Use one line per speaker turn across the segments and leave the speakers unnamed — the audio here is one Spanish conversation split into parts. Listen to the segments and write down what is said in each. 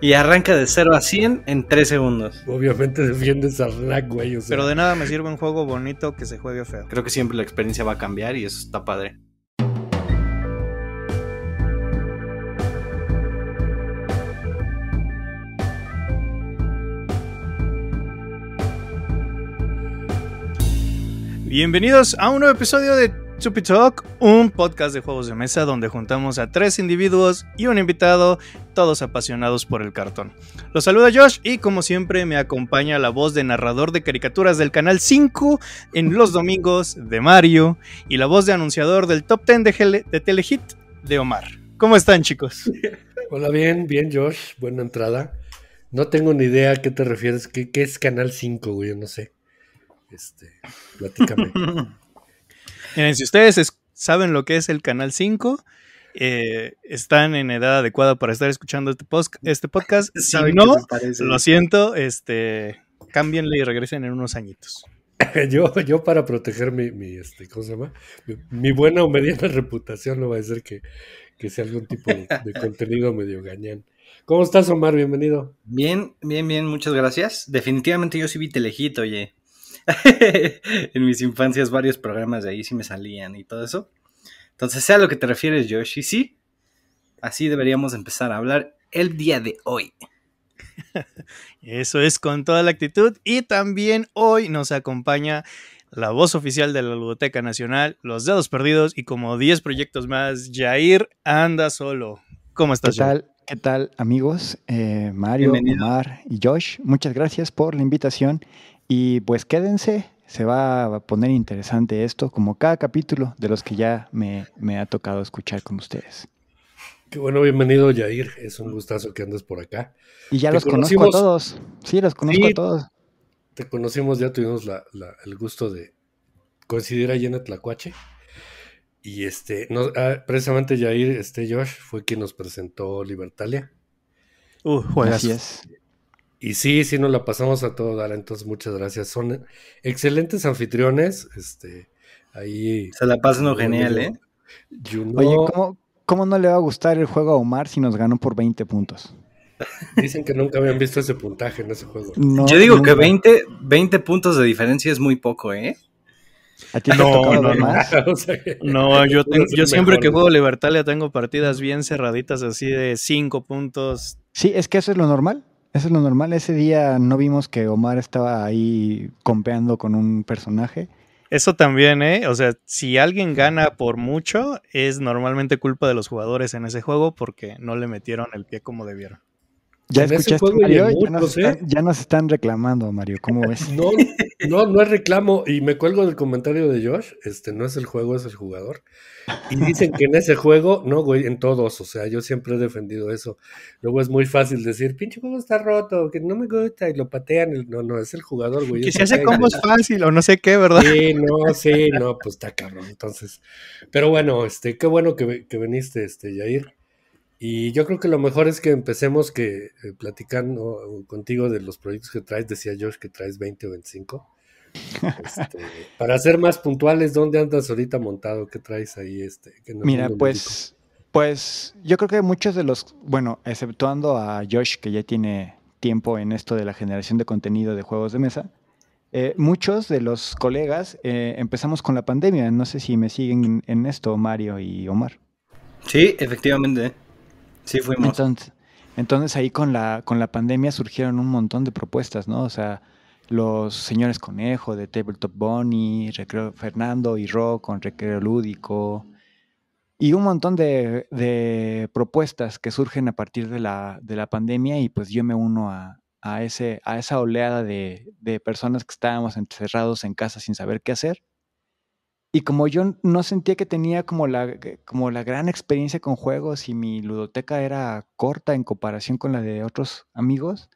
Y arranca de 0 a 100 en 3 segundos. Obviamente defiendes a Rack, güey. Pero de nada me sirve un
juego bonito que se juegue feo.
Creo que siempre la experiencia va a cambiar y eso está padre.
Bienvenidos a un nuevo episodio de Chupi Talk, un podcast de juegos de mesa donde juntamos a tres individuos y un invitado, todos apasionados por el cartón. Los saluda Josh y como siempre me acompaña la voz de narrador de caricaturas del canal 5 en los domingos de Mario y la voz de anunciador del top 10 de, de Telehit de Omar. ¿Cómo están chicos? Hola, bien, bien Josh, buena entrada. No tengo ni idea
a qué te refieres, qué, es Canal 5, güey, no sé. Este, platícame.
Miren, si ustedes saben lo que es el Canal 5, eh, están en edad adecuada para estar escuchando este, este podcast. Si no, lo siento, este, cámbienle y regresen en unos añitos.
Yo, yo para proteger mi, mi este, Mi, buena o mediana reputación no va a ser que, sea
algún tipo de, de contenido medio gañán.
¿Cómo estás, Omar? Bienvenido.
Bien, bien, bien, muchas gracias. Definitivamente yo sí vi Telejito, oye. en mis infancias varios programas de ahí sí me salían y todo eso. Entonces, sea lo que te refieres, Josh, y sí, así
deberíamos empezar a hablar el día de hoy. Eso es con toda la actitud. Y también hoy nos acompaña la voz oficial de la Ludoteca Nacional, Los Dedos Perdidos y como 10 proyectos más, Jair anda solo.
¿Cómo estás? ¿Qué tal? Jair? ¿Qué tal amigos? Eh, Mario, Omar y Josh, muchas gracias por la invitación y pues quédense, se va a poner interesante esto, como cada capítulo de los que ya me, ha tocado escuchar con ustedes.
Qué bueno, bienvenido Yair, es un gustazo que andes por acá. Y ya los conozco a todos,
sí, los conozco a todos.
Te conocimos, ya tuvimos el gusto de coincidir allí en Atlacuache. Y este, ah, precisamente Yair, este Josh, fue quien nos presentó Libertalia.
Gracias,
Así y sí, sí nos la pasamos a todo Dara, entonces muchas gracias. Son excelentes anfitriones, este, ahí... Se la pasan genial, ¿eh? Oye, ¿cómo, no le va a
gustar el juego a Omar si nos ganó por 20 puntos?
Dicen que nunca habían visto ese puntaje en ese juego. Yo digo que 20, 20 puntos de diferencia es muy poco, ¿eh?
¿A ti no, no, no, yo, siempre que juego Libertalia tengo partidas bien cerraditas así de 5 puntos.
Sí, es que eso es lo normal. Eso es lo normal. Ese día no vimos que Omar estaba ahí compeando con un personaje.
Eso también, ¿eh? O sea, si alguien gana por mucho, es normalmente culpa de los jugadores en ese juego porque no le metieron el pie como debieron. Ya
nos están, reclamando, Mario, ¿cómo ves?
No,
no, es reclamo, y me cuelgo del comentario
de Josh, este, no es el juego, es el jugador. Y dicen que en ese juego, no, güey, en todos, o sea, yo siempre he defendido eso. Luego es muy fácil decir, pinche juego está roto, que no me gusta, y lo patean, no, no, es el jugador, güey. Que se hace combo es
fácil, o no sé qué, ¿verdad? Sí, no, sí, no,
pues está cabrón, entonces. Pero bueno, este, qué bueno que, que viniste, este, Jair. Y yo creo que lo mejor es que empecemos que eh, platicando contigo de los proyectos que traes, decía Josh que traes 20 o 25. Este, para ser más puntuales, ¿dónde andas ahorita montado? ¿Qué traes ahí? Este, Mira, pues, pues
yo creo que muchos de los, bueno, exceptuando a Josh que ya tiene tiempo en esto de la generación de contenido de juegos de mesa, eh, muchos de los colegas eh, empezamos con la pandemia. No sé si me siguen en esto, Mario y Omar.
Sí, efectivamente. Sí, fuimos.
Entonces, ahí con la, con la pandemia surgieron un montón de propuestas, ¿no? O sea, los señores Conejo de Tabletop Bonnie, Recreo Fernando y Rock con Recreo Lúdico, y un montón de, propuestas que surgen a partir de la, pandemia y pues yo me uno a, ese, a esa oleada de, de personas que estábamos encerrados en casa sin saber qué hacer y como yo no sentía que tenía como la, como la gran experiencia con juegos y mi ludoteca era corta en comparación con la de otros amigos,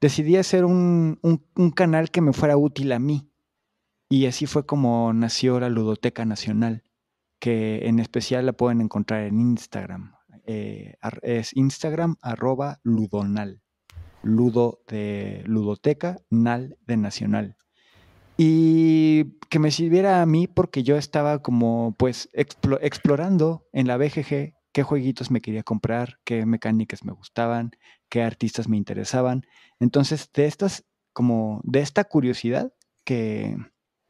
decidí hacer un, canal que me fuera útil a mí. Y así fue como nació la Ludoteca Nacional, que en especial la pueden encontrar en Instagram. Eh, es Instagram arroba ludonal. Ludo de ludoteca, nal de nacional y que me sirviera a mí porque yo estaba como pues explorando en la BGG qué jueguitos me quería comprar, qué mecánicas me gustaban, qué artistas me interesaban. Entonces, de estas como de esta curiosidad que,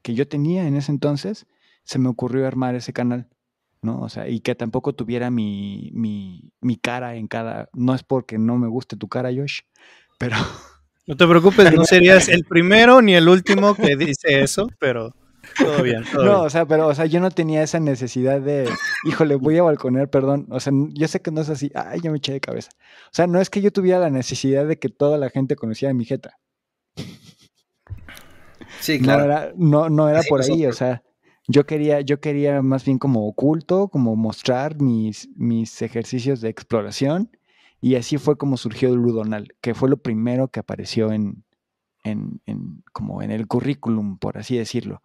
yo tenía en ese entonces, se me ocurrió armar ese canal. ¿no? O sea, y que tampoco tuviera mi, mi, mi, cara en cada. No es porque no me guste tu cara, Josh, pero No te preocupes, no serías el
primero ni el último que dice eso, pero todo bien. no,
o sea, pero o sea, yo no tenía esa necesidad de, híjole, voy a balconear, perdón. O sea, yo sé que no es así, ay, ya me eché de cabeza. O sea, no es que yo tuviera la necesidad de que toda la gente conociera mi jeta. Sí, claro. No era, no, era por ahí, o sea, yo quería, yo quería más bien como oculto, como mostrar mis, mis ejercicios de exploración y así fue como surgió el Ludonal, que fue lo primero que apareció en, en, como en el currículum, por así decirlo.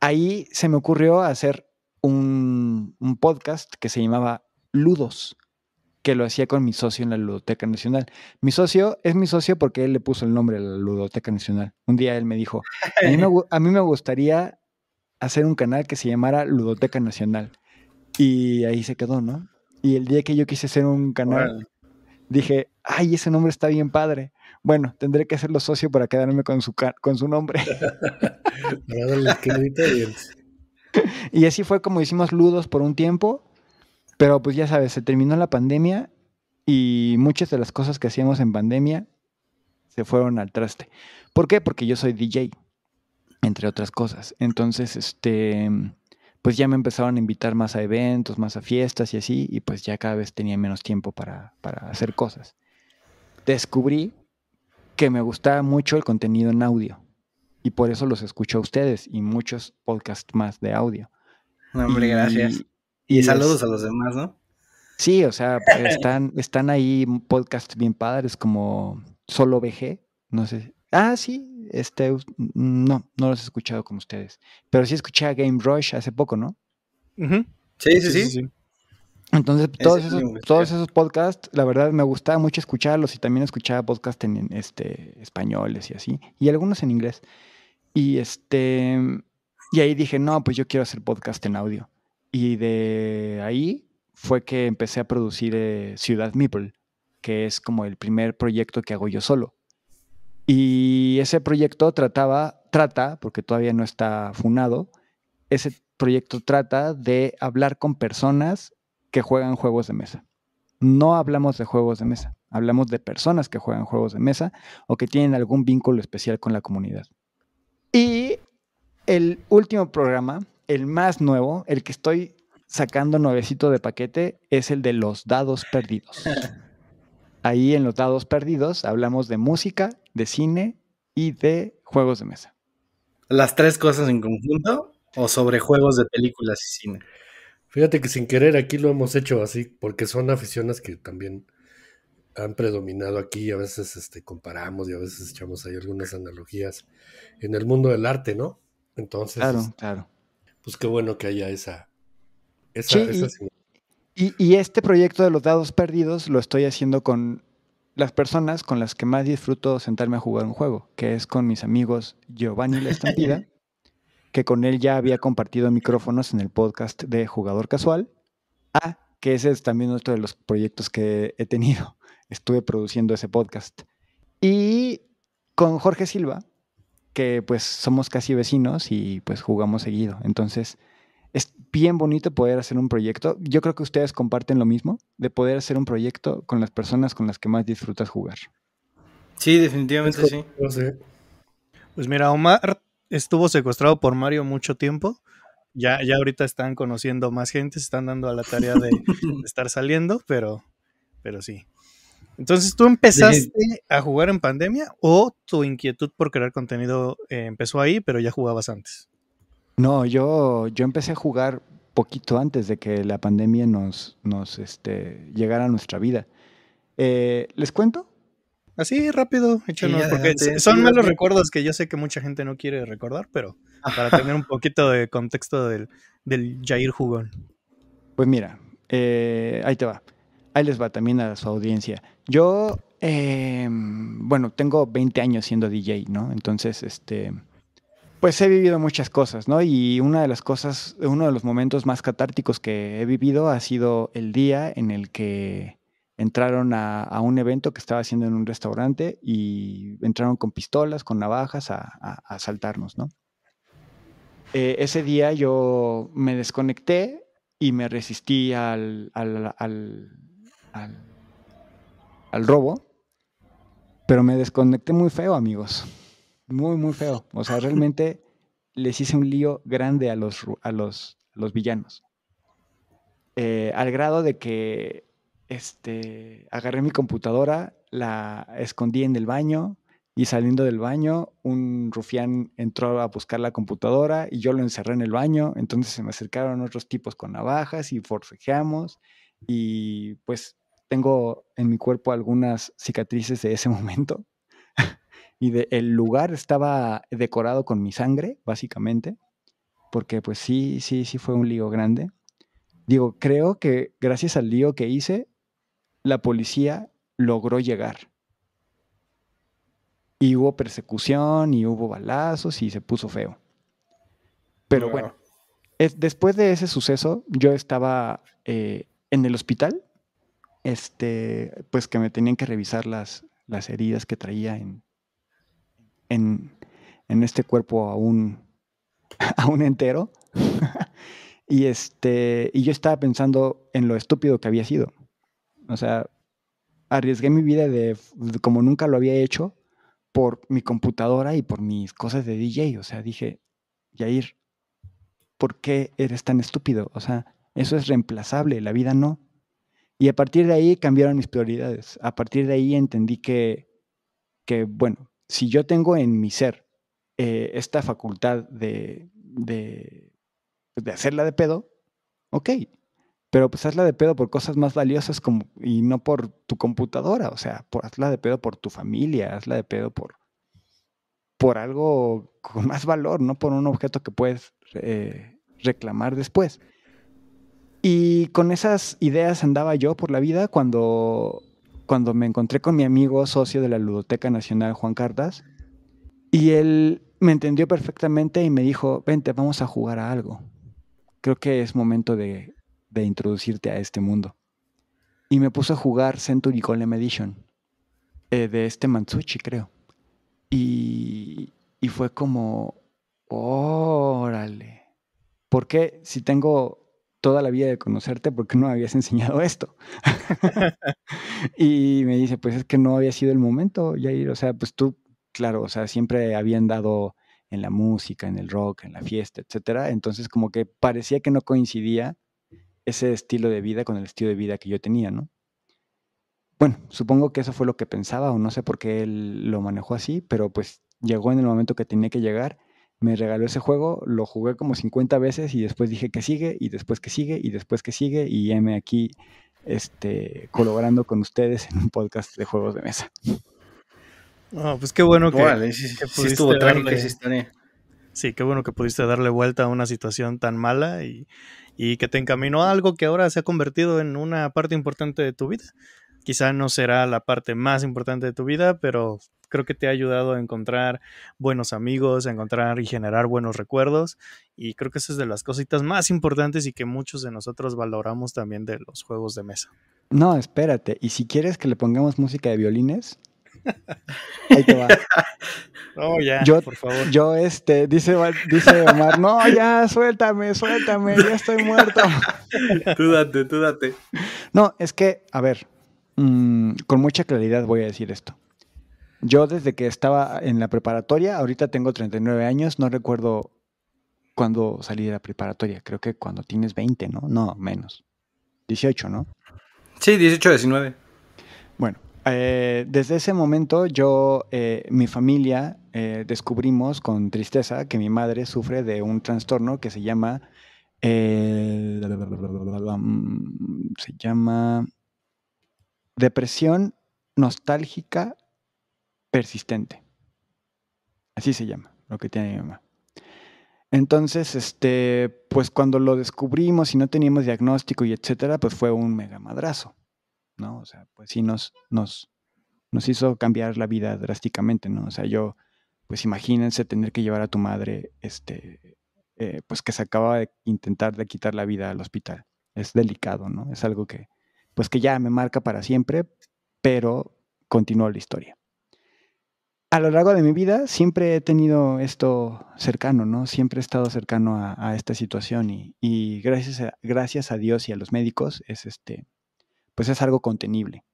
Ahí se me ocurrió hacer un, podcast que se llamaba Ludos, que lo hacía con mi socio en la Ludoteca Nacional. Mi socio es mi socio porque él le puso el nombre a la Ludoteca Nacional. Un día él me dijo, a mí me, gustaría hacer un canal que se llamara Ludoteca Nacional. Y ahí se quedó, ¿no? Y el día que yo quise hacer un canal dije, ay, ese nombre está bien padre. Bueno, tendré que hacerlo socio para quedarme con su, con su nombre. y así fue como hicimos Ludos por un tiempo, pero pues ya sabes, se terminó la pandemia y muchas de las cosas que hacíamos en pandemia se fueron al traste. ¿Por qué? Porque yo soy DJ, entre otras cosas. Entonces, este, pues ya me empezaron a invitar más a eventos, más a fiestas y así, y pues ya cada vez tenía menos tiempo para, hacer cosas. Descubrí que me gustaba mucho el contenido en audio y por eso los escucho a ustedes y muchos podcasts más de audio.
hombre, gracias. Y, saludos a los demás, ¿no?
Sí, o sea, están, están ahí podcasts bien padres como Solo VG no sé. Ah, sí, este, mm, mm, no, no los he escuchado como ustedes. Pero sí escuché a Game Rush hace poco, ¿no?
sí, sí, sí,
Entonces, todos, esos, podcasts, la verdad, me gustaba mucho escucharlos y también escuchaba podcasts en, este, españoles y así, y algunos en inglés. Y, este, y ahí dije, no, pues yo quiero hacer podcast en audio. Y de ahí fue que empecé a producir eh, Ciudad Meeple, que es como el primer proyecto que hago yo solo. Y ese proyecto trataba, trata, porque todavía no está funado, ese proyecto trata de hablar con personas que juegan juegos de mesa. No hablamos de juegos de mesa, hablamos de personas que juegan juegos de mesa o que tienen algún vínculo especial con la comunidad. Y el último programa, el más nuevo, el que estoy sacando nuevecito de paquete, es el de los dados perdidos. Ahí en los dados perdidos hablamos de música, de
cine y de juegos de mesa. ¿Las tres cosas en conjunto o sobre juegos de películas y cine? Fíjate que sin querer aquí lo hemos hecho así porque son aficiones que también han predominado aquí y a veces este, comparamos y a veces echamos ahí algunas analogías en el mundo del arte, ¿no? Entonces, claro, este, claro. pues qué bueno que haya esa, esa,
y, este proyecto de los dados perdidos lo estoy haciendo con las personas con las que más disfruto sentarme a jugar un juego, que es con mis amigos Giovanni La Estampida, que con él ya había compartido micrófonos en el podcast de Jugador Casual. Ah, que ese es también otro de los proyectos que he tenido. Estuve produciendo ese podcast. Y con Jorge Silva, que pues somos casi vecinos y pues jugamos seguido. Entonces, es bien bonito poder hacer un proyecto. Yo creo que ustedes comparten lo mismo, de poder hacer un proyecto con las personas con las que más disfrutas jugar.
Sí, definitivamente sí. Pues mira, Omar estuvo secuestrado por Mario mucho tiempo. Ya, ya ahorita están conociendo más gente, se están dando a la tarea de, estar saliendo, pero, pero sí. Entonces, ¿tú empezaste a jugar en pandemia o tu inquietud por crear contenido eh, empezó ahí, pero ya jugabas antes?
No, yo, yo empecé a jugar poquito antes de que la pandemia nos, nos este, llegara a nuestra vida. Eh, ¿Les cuento? Así rápido, porque son malos recuerdos
que yo sé que mucha gente no quiere recordar, pero ah. para tener un poquito de contexto del, Jair Jugón. Pues mira, eh, ahí te va.
Ahí les va también a su audiencia. Yo, em, bueno, tengo 20 años siendo DJ, ¿no? Entonces, este, pues he vivido muchas cosas, ¿no? Y una de las cosas, uno de los momentos más catárticos que he vivido ha sido el día en el que entraron a, un evento que estaba haciendo en un restaurante y entraron con pistolas, con navajas a, asaltarnos, ¿no? Eh, ese día yo me desconecté y me resistí al, al, al robo, pero me desconecté muy feo, amigos. Muy, muy feo. O sea, realmente les hice un lío grande a los, a los, villanos. Eh, al grado de que este, agarré mi computadora, la escondí en el baño y saliendo del baño, un rufián entró a buscar la computadora y yo lo encerré en el baño. Entonces se me acercaron otros tipos con navajas y forcejeamos y pues tengo en mi cuerpo algunas cicatrices de ese momento y el lugar estaba decorado con mi sangre, básicamente, porque pues sí, sí, sí fue un lío grande. Digo, creo que gracias al lío que hice, la policía logró llegar. Y hubo persecución, y hubo balazos, y se puso feo. Pero bueno, después de ese suceso, yo estaba eh, en el hospital, este, pues que me tenían que revisar las, las heridas que traía en, en, este cuerpo aún, aún entero. y, este, y yo estaba pensando en lo estúpido que había sido. O sea, arriesgué mi vida de, como nunca lo había hecho por mi computadora y por mis cosas de DJ. O sea, dije, Yair, ¿por qué eres tan estúpido? O sea, eso es reemplazable, la vida no. Y a partir de ahí cambiaron mis prioridades. A partir de ahí entendí que, que bueno, si yo tengo en mi ser eh, esta facultad de, pues, de, hacerla de pedo, ok, pero pues hazla de pedo por cosas más valiosas como, y no por tu computadora, o sea, hazla de pedo por tu familia, hazla de pedo por, por algo con más valor, no por un objeto que puedes eh, reclamar después. Y con esas ideas andaba yo por la vida cuando cuando me encontré con mi amigo socio de la Ludoteca Nacional, Juan Cardas, y él me entendió perfectamente y me dijo, vente, vamos a jugar a algo. Creo que es momento de, de introducirte a este mundo. Y me puso a jugar Century Golem Edition, eh, de este Mansuchi, creo. Y, y fue como, órale. Porque si tengo toda la vida de conocerte porque no me habías enseñado esto. y me dice, pues es que no había sido el momento, Jair. O sea, pues tú, claro, o sea, siempre habían dado en la música, en el rock, en la fiesta, etcétera. Entonces, como que parecía que no coincidía ese estilo de vida con el estilo de vida que yo tenía, ¿no? Bueno, supongo que eso fue lo que pensaba o no sé por qué él lo manejó así, pero pues llegó en el momento que tenía que llegar me regaló ese juego, lo jugué como 50 veces y después dije que sigue y después que sigue y después que sigue y heme aquí este, colaborando con ustedes en un podcast de juegos de mesa.
No, ah, pues qué bueno que, pudiste qué bueno que pudiste darle vuelta a una situación tan mala y, y que te encaminó a algo que ahora se ha convertido en una parte importante de tu vida. Quizá no será la parte más importante de tu vida, pero creo que te ha ayudado a encontrar buenos amigos, a encontrar y generar buenos recuerdos. Y creo que esa es de las cositas más importantes y que muchos de nosotros valoramos también de los juegos de mesa.
No, espérate. Y si quieres que le pongamos música de violines,
Ahí te va. No, oh, ya, yo,
por favor. Yo, este, dice, dice Omar, no, ya, suéltame,
suéltame, ya estoy muerto. Tú date,
No, es que, a ver, mm, con mucha claridad voy a decir esto. Yo desde que estaba en la preparatoria, ahorita tengo 39 años, no recuerdo cuándo salí de la preparatoria, creo que cuando tienes 20, ¿no? No, menos. 18, ¿no? Sí, 18, 19. Bueno, eh, desde ese momento yo, eh, mi familia, eh, descubrimos con tristeza que mi madre sufre de un trastorno que se llama... se llama... Depresión nostálgica persistente. Así se llama, lo que tiene mi mamá. Entonces, este, pues cuando lo descubrimos y no teníamos diagnóstico y etcétera, pues fue un mega madrazo, ¿no? O sea, pues sí nos, nos, nos hizo cambiar la vida drásticamente, ¿no? O sea, yo, pues imagínense tener que llevar a tu madre, este, eh, pues que se acaba de intentar de quitar la vida al hospital. Es delicado, ¿no? Es algo que, pues que ya me marca para siempre, pero continúa la historia a lo largo de mi vida siempre he tenido esto cercano, ¿no? Siempre he estado cercano a, esta situación y, gracias, a, Dios y a los médicos es este, pues es algo contenible.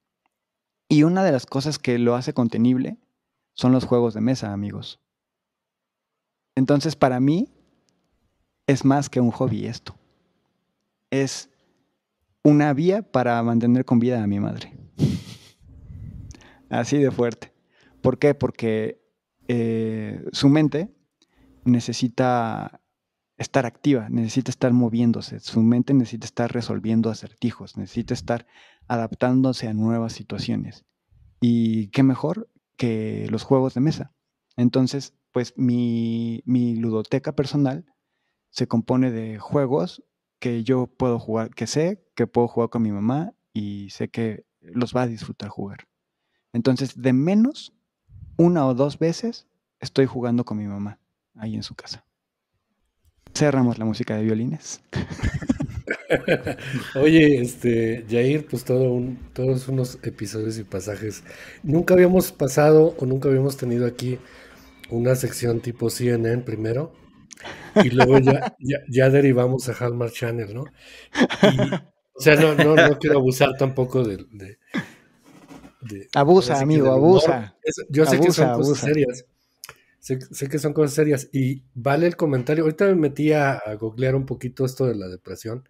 Y una de las cosas que lo hace contenible son los juegos de mesa, amigos. Entonces, para mí es más que un hobby esto. Es una vía para mantener con vida a mi madre. Así de fuerte. ¿Por qué? Porque eh, su mente necesita estar activa, necesita estar moviéndose, su mente necesita estar resolviendo acertijos, necesita estar adaptándose a nuevas situaciones. Y qué mejor que los juegos de mesa. Entonces, pues mi, mi ludoteca personal se compone de juegos que yo puedo jugar, que sé que puedo jugar con mi mamá y sé que los va a disfrutar jugar. Entonces, de menos una o dos veces estoy jugando con mi mamá ahí en su casa. Cerramos la música de
violines. Oye, este, Jair, pues todo todos unos episodios y pasajes. Nunca habíamos pasado o nunca habíamos tenido aquí una sección tipo CNN primero y luego ya, derivamos a Hallmark Channel, ¿no? o sea, no, no, quiero abusar tampoco de, abusa, amigo, abusa. yo sé que son cosas serias. Sé, que son cosas serias. Y vale el comentario. Ahorita me metí a, a googlear un poquito esto de la depresión,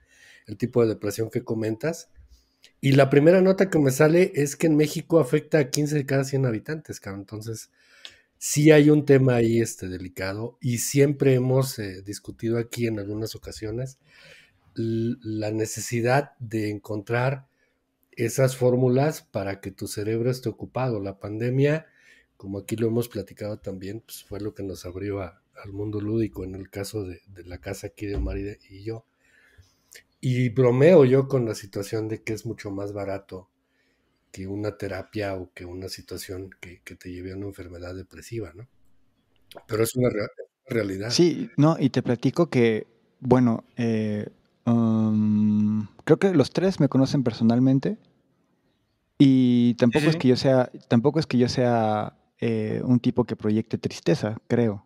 el tipo de depresión que comentas. Y la primera nota que me sale es que en México afecta a 15 de cada 100 habitantes, Entonces, sí hay un tema ahí este, delicado y siempre hemos eh, discutido aquí en algunas ocasiones la necesidad de encontrar esas fórmulas para que tu cerebro esté ocupado. La pandemia, como aquí lo hemos platicado también, pues fue lo que nos abrió al mundo lúdico en el caso de, la casa aquí de María y yo. Y bromeo yo con la situación de que es mucho más barato que una terapia o que una situación que, te lleve a una enfermedad depresiva, ¿no? Pero es una, realidad.
Sí, no, y te platico que, bueno, eh, creo que los tres me conocen personalmente. Y tampoco es que yo sea, tampoco es que yo sea eh, un tipo que proyecte tristeza, creo.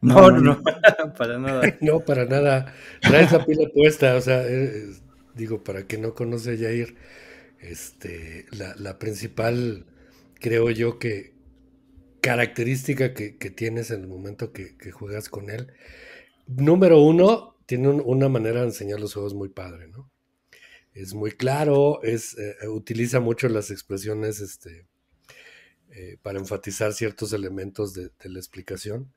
No, no, para
nada. no, para nada. Traes la pila puesta, o sea, eh, digo, para que no conoce Jair, este, la, principal, creo yo, que característica que, tienes en el momento que juegas con él número uno, tiene una manera de enseñar los juegos muy padre, ¿no? Es muy claro, es, eh, utiliza mucho las expresiones este, eh, para enfatizar ciertos elementos de, la explicación.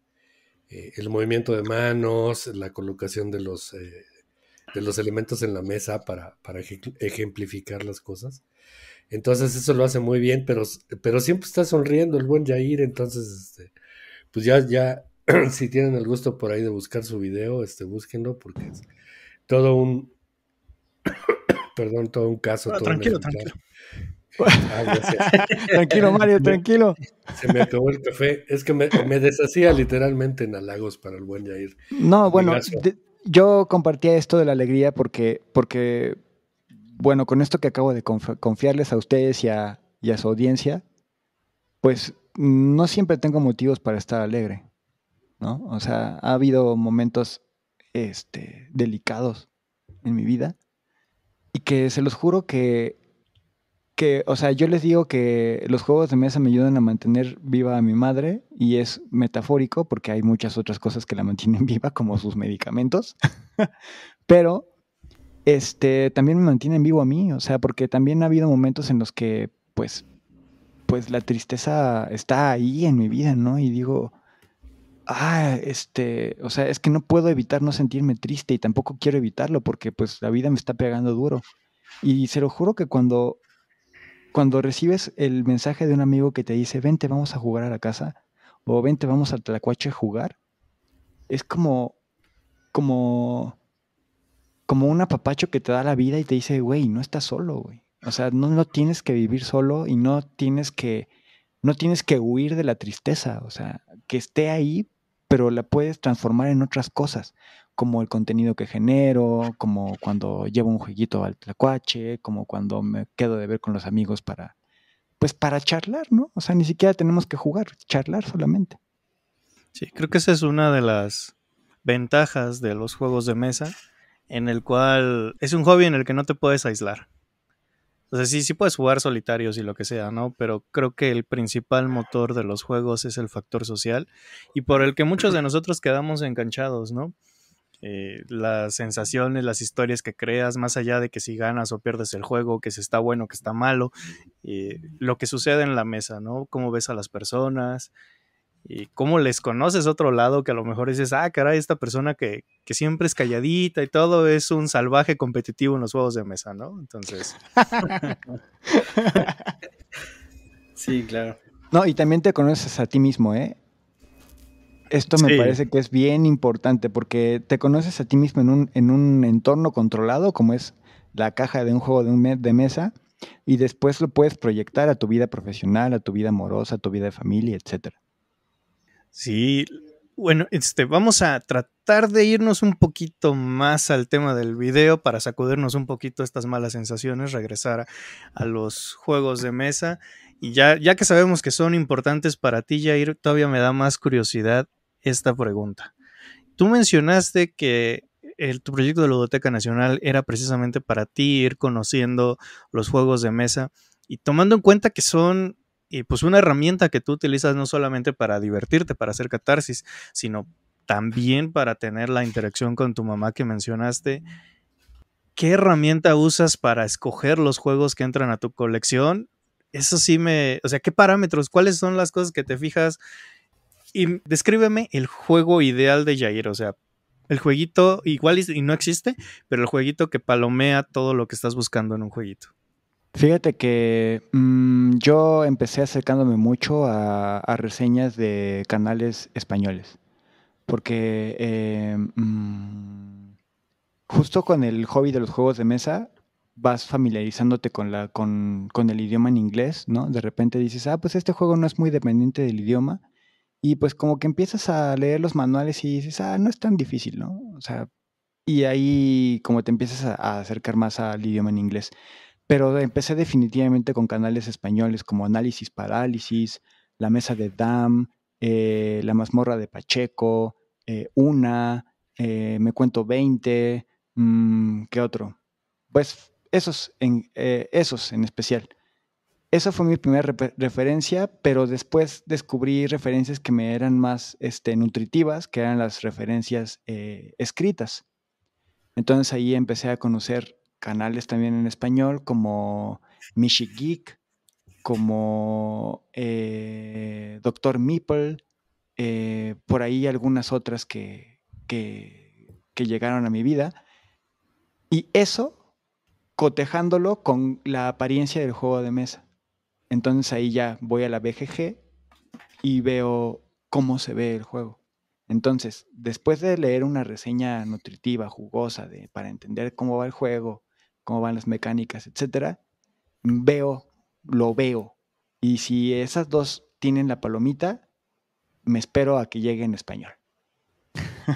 Eh, el movimiento de manos, la colocación de los, de los elementos en la mesa para, ejemplificar las cosas. Entonces eso lo hace muy bien, pero, pero siempre está sonriendo el buen Jair, entonces este, pues ya, ya si tienen el gusto por ahí de buscar su video, este, búsquenlo porque es todo un, perdón, todo un caso. tranquilo, tranquilo. Ah, tranquilo, Mario, tranquilo. Se me tomó el café. Es que me, deshacía literalmente en halagos para el buen Jair. No,
bueno, yo compartía esto de la alegría porque, porque bueno, con esto que acabo de confiarles a ustedes y a su audiencia, pues no siempre tengo motivos para estar alegre. ¿no? O sea, ha habido momentos este, delicados en mi vida y que se los juro que, que, o sea, yo les digo que los juegos de mesa me ayudan a mantener viva a mi madre y es metafórico porque hay muchas otras cosas que la mantienen viva, como sus medicamentos, pero este, también me mantienen vivo a mí, o sea, porque también ha habido momentos en los que, pues, pues la tristeza está ahí en mi vida, ¿no? Y digo, ah, este, o sea, es que no puedo evitar no sentirme triste y tampoco quiero evitarlo porque pues la vida me está pegando duro. Y se lo juro que cuando, cuando recibes el mensaje de un amigo que te dice, vente, vamos a jugar a la casa, o vente, vamos al Tlacuache a jugar, es como, como, como un apapacho que te da la vida y te dice, güey, no estás solo, güey. O sea, no, no tienes que vivir solo y no tienes que, no tienes que huir de la tristeza. O sea, que esté ahí pero la puedes transformar en otras cosas, como el contenido que genero, como cuando llevo un jueguito al tlacuache, como cuando me quedo de ver con los amigos para, pues para charlar, ¿no? O sea, ni siquiera tenemos que jugar, charlar solamente.
Sí, creo que esa es una de las ventajas de los juegos de mesa, en el cual es un hobby en el que no te puedes aislar. O sea, sí, sí puedes jugar solitarios y lo que sea, ¿no? Pero creo que el principal motor de los juegos es el factor social y por el que muchos de nosotros quedamos enganchados, ¿no? Eh, las sensaciones, las historias que creas, más allá de que si ganas o pierdes el juego, que si está bueno, que está malo, eh, lo que sucede en la mesa, ¿no? Cómo ves a las personas, y cómo les conoces otro lado que a lo mejor dices, ah, caray, esta persona que, siempre es calladita y todo es un salvaje competitivo en los juegos de mesa, ¿no? Entonces. sí, claro. No, y también
te conoces a ti mismo, ¿eh? Esto me parece que es bien importante porque te conoces a ti mismo en un, en un entorno controlado como es la caja de un juego de, un de mesa y después lo puedes proyectar a tu vida profesional, a tu vida amorosa, a tu vida de familia, etcétera.
Sí, bueno, este, vamos a tratar de irnos un poquito más al tema del video para sacudirnos un poquito estas malas sensaciones, regresar a, los juegos de mesa. Y ya, ya que sabemos que son importantes para ti, ir, todavía me da más curiosidad esta pregunta. Tú mencionaste que el, tu proyecto de Ludoteca Nacional era precisamente para ti ir conociendo los juegos de mesa y tomando en cuenta que son y pues una herramienta que tú utilizas no solamente para divertirte, para hacer catarsis, sino también para tener la interacción con tu mamá que mencionaste. ¿Qué herramienta usas para escoger los juegos que entran a tu colección? Eso sí me, o sea, ¿qué parámetros? ¿Cuáles son las cosas que te fijas? Y descríbeme el juego ideal de Jair, o sea, el jueguito igual y no existe, pero el jueguito que palomea todo lo que estás buscando en un jueguito.
Fíjate que mm, yo empecé acercándome mucho a, reseñas de canales españoles, porque eh, mm, justo con el hobby de los juegos de mesa vas familiarizándote con, la, con, con, el idioma en inglés, ¿no? De repente dices, ah, pues este juego no es muy dependiente del idioma, y pues como que empiezas a leer los manuales y dices, ah, no es tan difícil, ¿no? O sea, y ahí como te empiezas a acercar más al idioma en inglés. Pero empecé definitivamente con canales españoles como Análisis Parálisis, La Mesa de Dam, eh, La Mazmorra de Pacheco, eh, Una, eh, Me Cuento 20, mm, ¿qué otro? Pues esos en, esos en especial. Esa fue mi primera referencia, pero después descubrí referencias que me eran más este, nutritivas, que eran las referencias escritas. Entonces ahí empecé a conocer canales también en español como Michi Geek, como eh, Doctor Meeple, eh, por ahí algunas otras que, que llegaron a mi vida. Y eso cotejándolo con la apariencia del juego de mesa. Entonces ahí ya voy a la BGG y veo cómo se ve el juego. Entonces, después de leer una reseña nutritiva, jugosa, de, para entender cómo va el juego, cómo van las mecánicas, etcétera, veo, lo veo. Y si esas dos tienen la palomita, me espero a que llegue en español.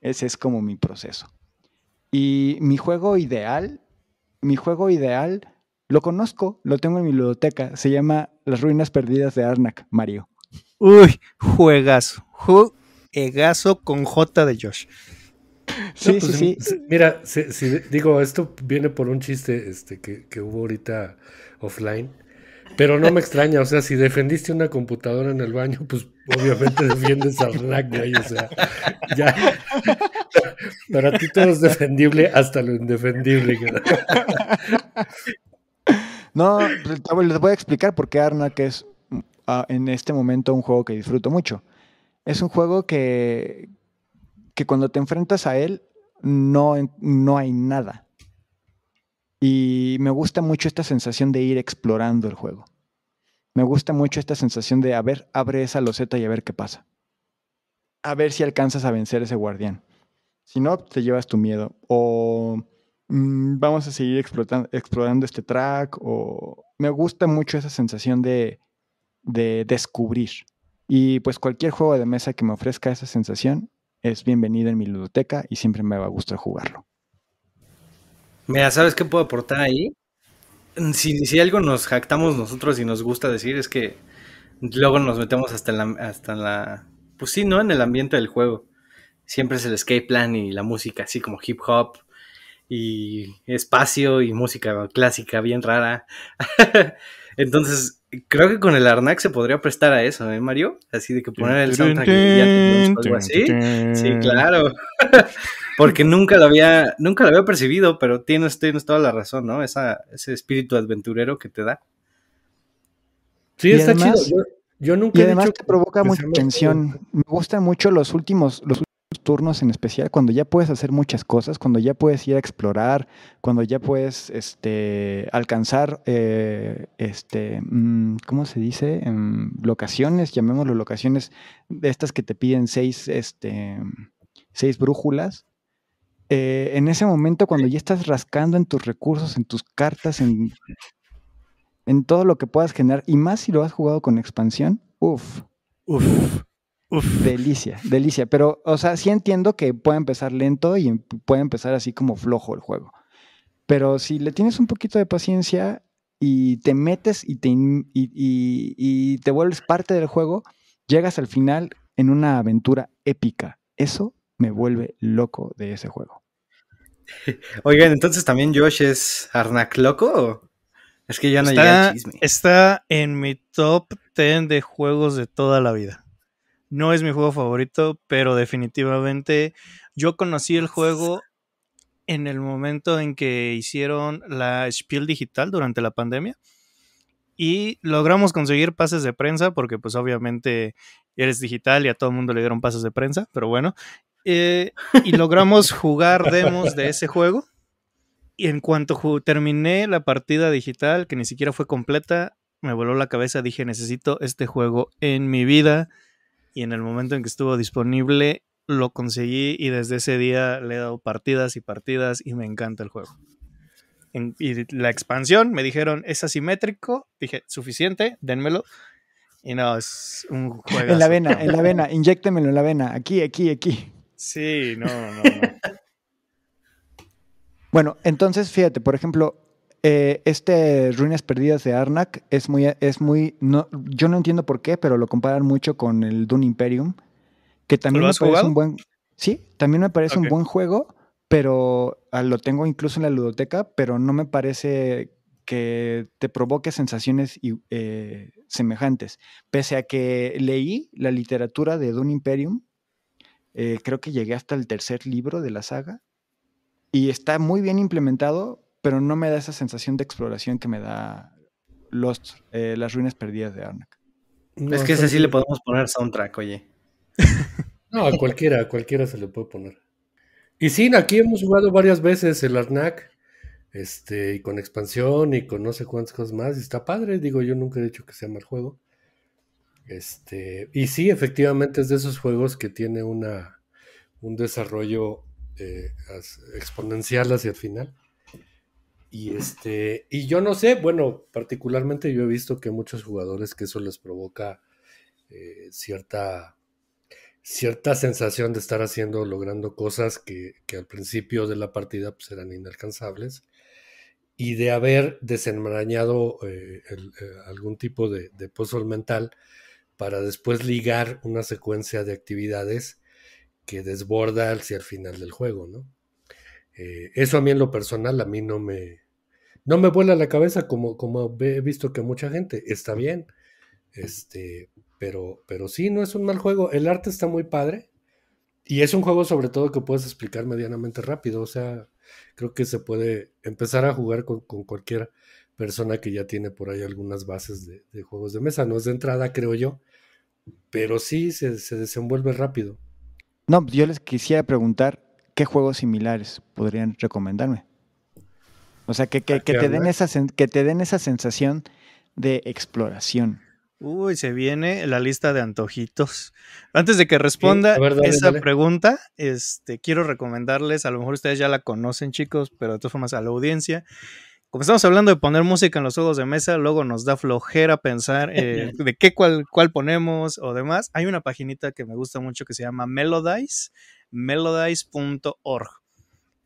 Ese es como mi proceso. Y mi juego ideal, mi juego ideal, lo conozco, lo tengo en mi biblioteca, se llama Las Ruinas Perdidas de Arnak, Mario.
Uy, juegazo, juegazo con J de Josh.
Pues, sí, sí, pues, Mira, digo, esto viene por un chiste este, que, hubo ahorita offline. Pero no me extraña, o sea, si defendiste una computadora en el baño, pues obviamente defiendes al Ragnar, o sea, ya. Para ti todo es defendible hasta lo indefendible.
No, pues, les voy a explicar por qué Arnak es ah, en este momento un juego que disfruto mucho. Es un juego que, cuando te enfrentas a él no, no hay nada. Y me gusta mucho esta sensación de ir explorando el juego. Me gusta mucho esta sensación de, a ver, abre esa loseta y a ver qué pasa. A ver si alcanzas a vencer ese guardián. Si no, te llevas tu miedo. O mm, vamos a seguir explotando, explorando este track. O me gusta mucho esa sensación de, de descubrir. Y pues cualquier juego de mesa que me ofrezca esa sensación es bienvenido en mi ludoteca y siempre me va a gustar jugarlo.
Mira, ¿sabes qué puedo aportar ahí? Si, algo nos jactamos nosotros y nos gusta decir es que luego nos metemos hasta la, hasta la pues sí, ¿no? En el ambiente del juego. Siempre es el escape plan y la música, así como hip hop y espacio y música clásica bien rara. Entonces, Creo que con el Arnac se podría prestar a eso, ¿eh, Mario? Así de que poner el soundtrack y ya algo así. Sí, claro. Porque nunca lo había, nunca lo había percibido, pero tienes, tienes toda la razón, ¿no? Esa, ese espíritu aventurero que te da. Sí, está chido. Yo, nunca y además
te provoca mucha tensión. Me gustan mucho los últimos, turnos en especial, cuando ya puedes hacer muchas cosas, cuando ya puedes ir a explorar, cuando ya puedes este, alcanzar, eh, este, mm, ¿cómo se dice? Em, locaciones, llamémoslo locaciones, de estas que te piden seis, este, seis brújulas. Eh, en ese momento, cuando ya estás rascando en tus recursos, en tus cartas, en, en todo lo que puedas generar, y más si lo has jugado con expansión, uff. uff Delicia, delicia. Pero, o sea, sí entiendo que puede empezar lento y em, puede empezar así como flojo el juego. Pero si le tienes un poquito de paciencia y te metes y te, y, te vuelves parte del juego, llegas al final en una aventura épica. Eso me vuelve
loco de ese juego. Oigan, entonces también Josh es Arnak loco.
O? Es que ya no está, llega el chisme. Está en mi top 10 de juegos de toda la vida. No es mi juego favorito, pero definitivamente yo conocí el juego en el momento en que hicieron la Spiel digital durante la pandemia y logramos conseguir pases de prensa porque pues obviamente eres digital y a todo el mundo le dieron pases de prensa, pero bueno. Eh, y logramos jugar demos de ese juego. Y en cuanto terminé la partida digital, que ni siquiera fue completa, me voló la cabeza, dije necesito este juego en mi vida y en el momento en que estuvo disponible lo conseguí y desde ese día le he dado partidas y partidas y me encanta el juego. y la expansión me dijeron es asimétrico, dije suficiente, denmelo. Y no, es un juego. En la vena, en la vena,
inyéctemelo en la vena, aquí, aquí, aquí.
Sí, no, no, no.
bueno, entonces fíjate, por ejemplo, eh, este Ruinas Perdidas de Arnak es muy, es muy no, yo no entiendo por qué, pero lo comparan mucho con el Dune Imperium, que también me parece un buen, sí, también me parece un buen juego, pero ah, lo tengo incluso en la ludoteca, pero no me parece que te provoque sensaciones eh, semejantes. Pese a que leí la literatura de Dune Imperium, eh, creo que llegué hasta el tercer libro de la saga, y está muy bien implementado, pero no me da esa sensación de exploración que me da Lost, eh, las ruinas perdidas de Arnak.
es que ese sí le podemos
poner soundtrack, oye. no, a cualquiera, a cualquiera se le puede poner. Y sí, aquí hemos jugado varias veces el Arnak, este, y con expansión y con no sé cuántas cosas más, y está padre, digo, yo nunca he dicho que sea mal juego. Este, y sí, efectivamente es de esos juegos que tiene una, un desarrollo eh, exponencial hacia el final. Y este, y yo no sé, bueno, particularmente yo he visto que muchos jugadores que eso les provoca eh, cierta, cierta sensación de estar haciendo, logrando cosas que, al principio de la partida serán pues, eran inalcanzables y de haber desenmarañado eh, eh, algún tipo de, de puzzle mental para después ligar una secuencia de actividades que desborda hacia el final del juego, ¿no? eso a mí en lo personal, a mí no me, no me vuela la cabeza como, como he visto que mucha gente. Está bien. Este, pero, pero sí, no es un mal juego. El arte está muy padre. Y es un juego sobre todo que puedes explicar medianamente rápido. O sea, creo que se puede empezar a jugar con, cualquier persona que ya tiene por ahí algunas bases de, juegos de mesa. No es de entrada, creo yo. Pero sí se, se desenvuelve rápido.
No, yo les quisiera preguntar qué juegos similares podrían recomendarme. O sea, que, te, den esa que te den esa sensación de exploración.
Uy, se viene la lista de antojitos. Antes de que responda esa pregunta, este, quiero recomendarles, a lo mejor ustedes ya la conocen chicos, pero de todas formas a la audiencia. Como estamos hablando de poner música en los juegos de mesa, luego nos da flojera pensar eh, de qué cuál, cuál ponemos o demás. Hay una paginita que me gusta mucho que se llama Melodice, melodice.org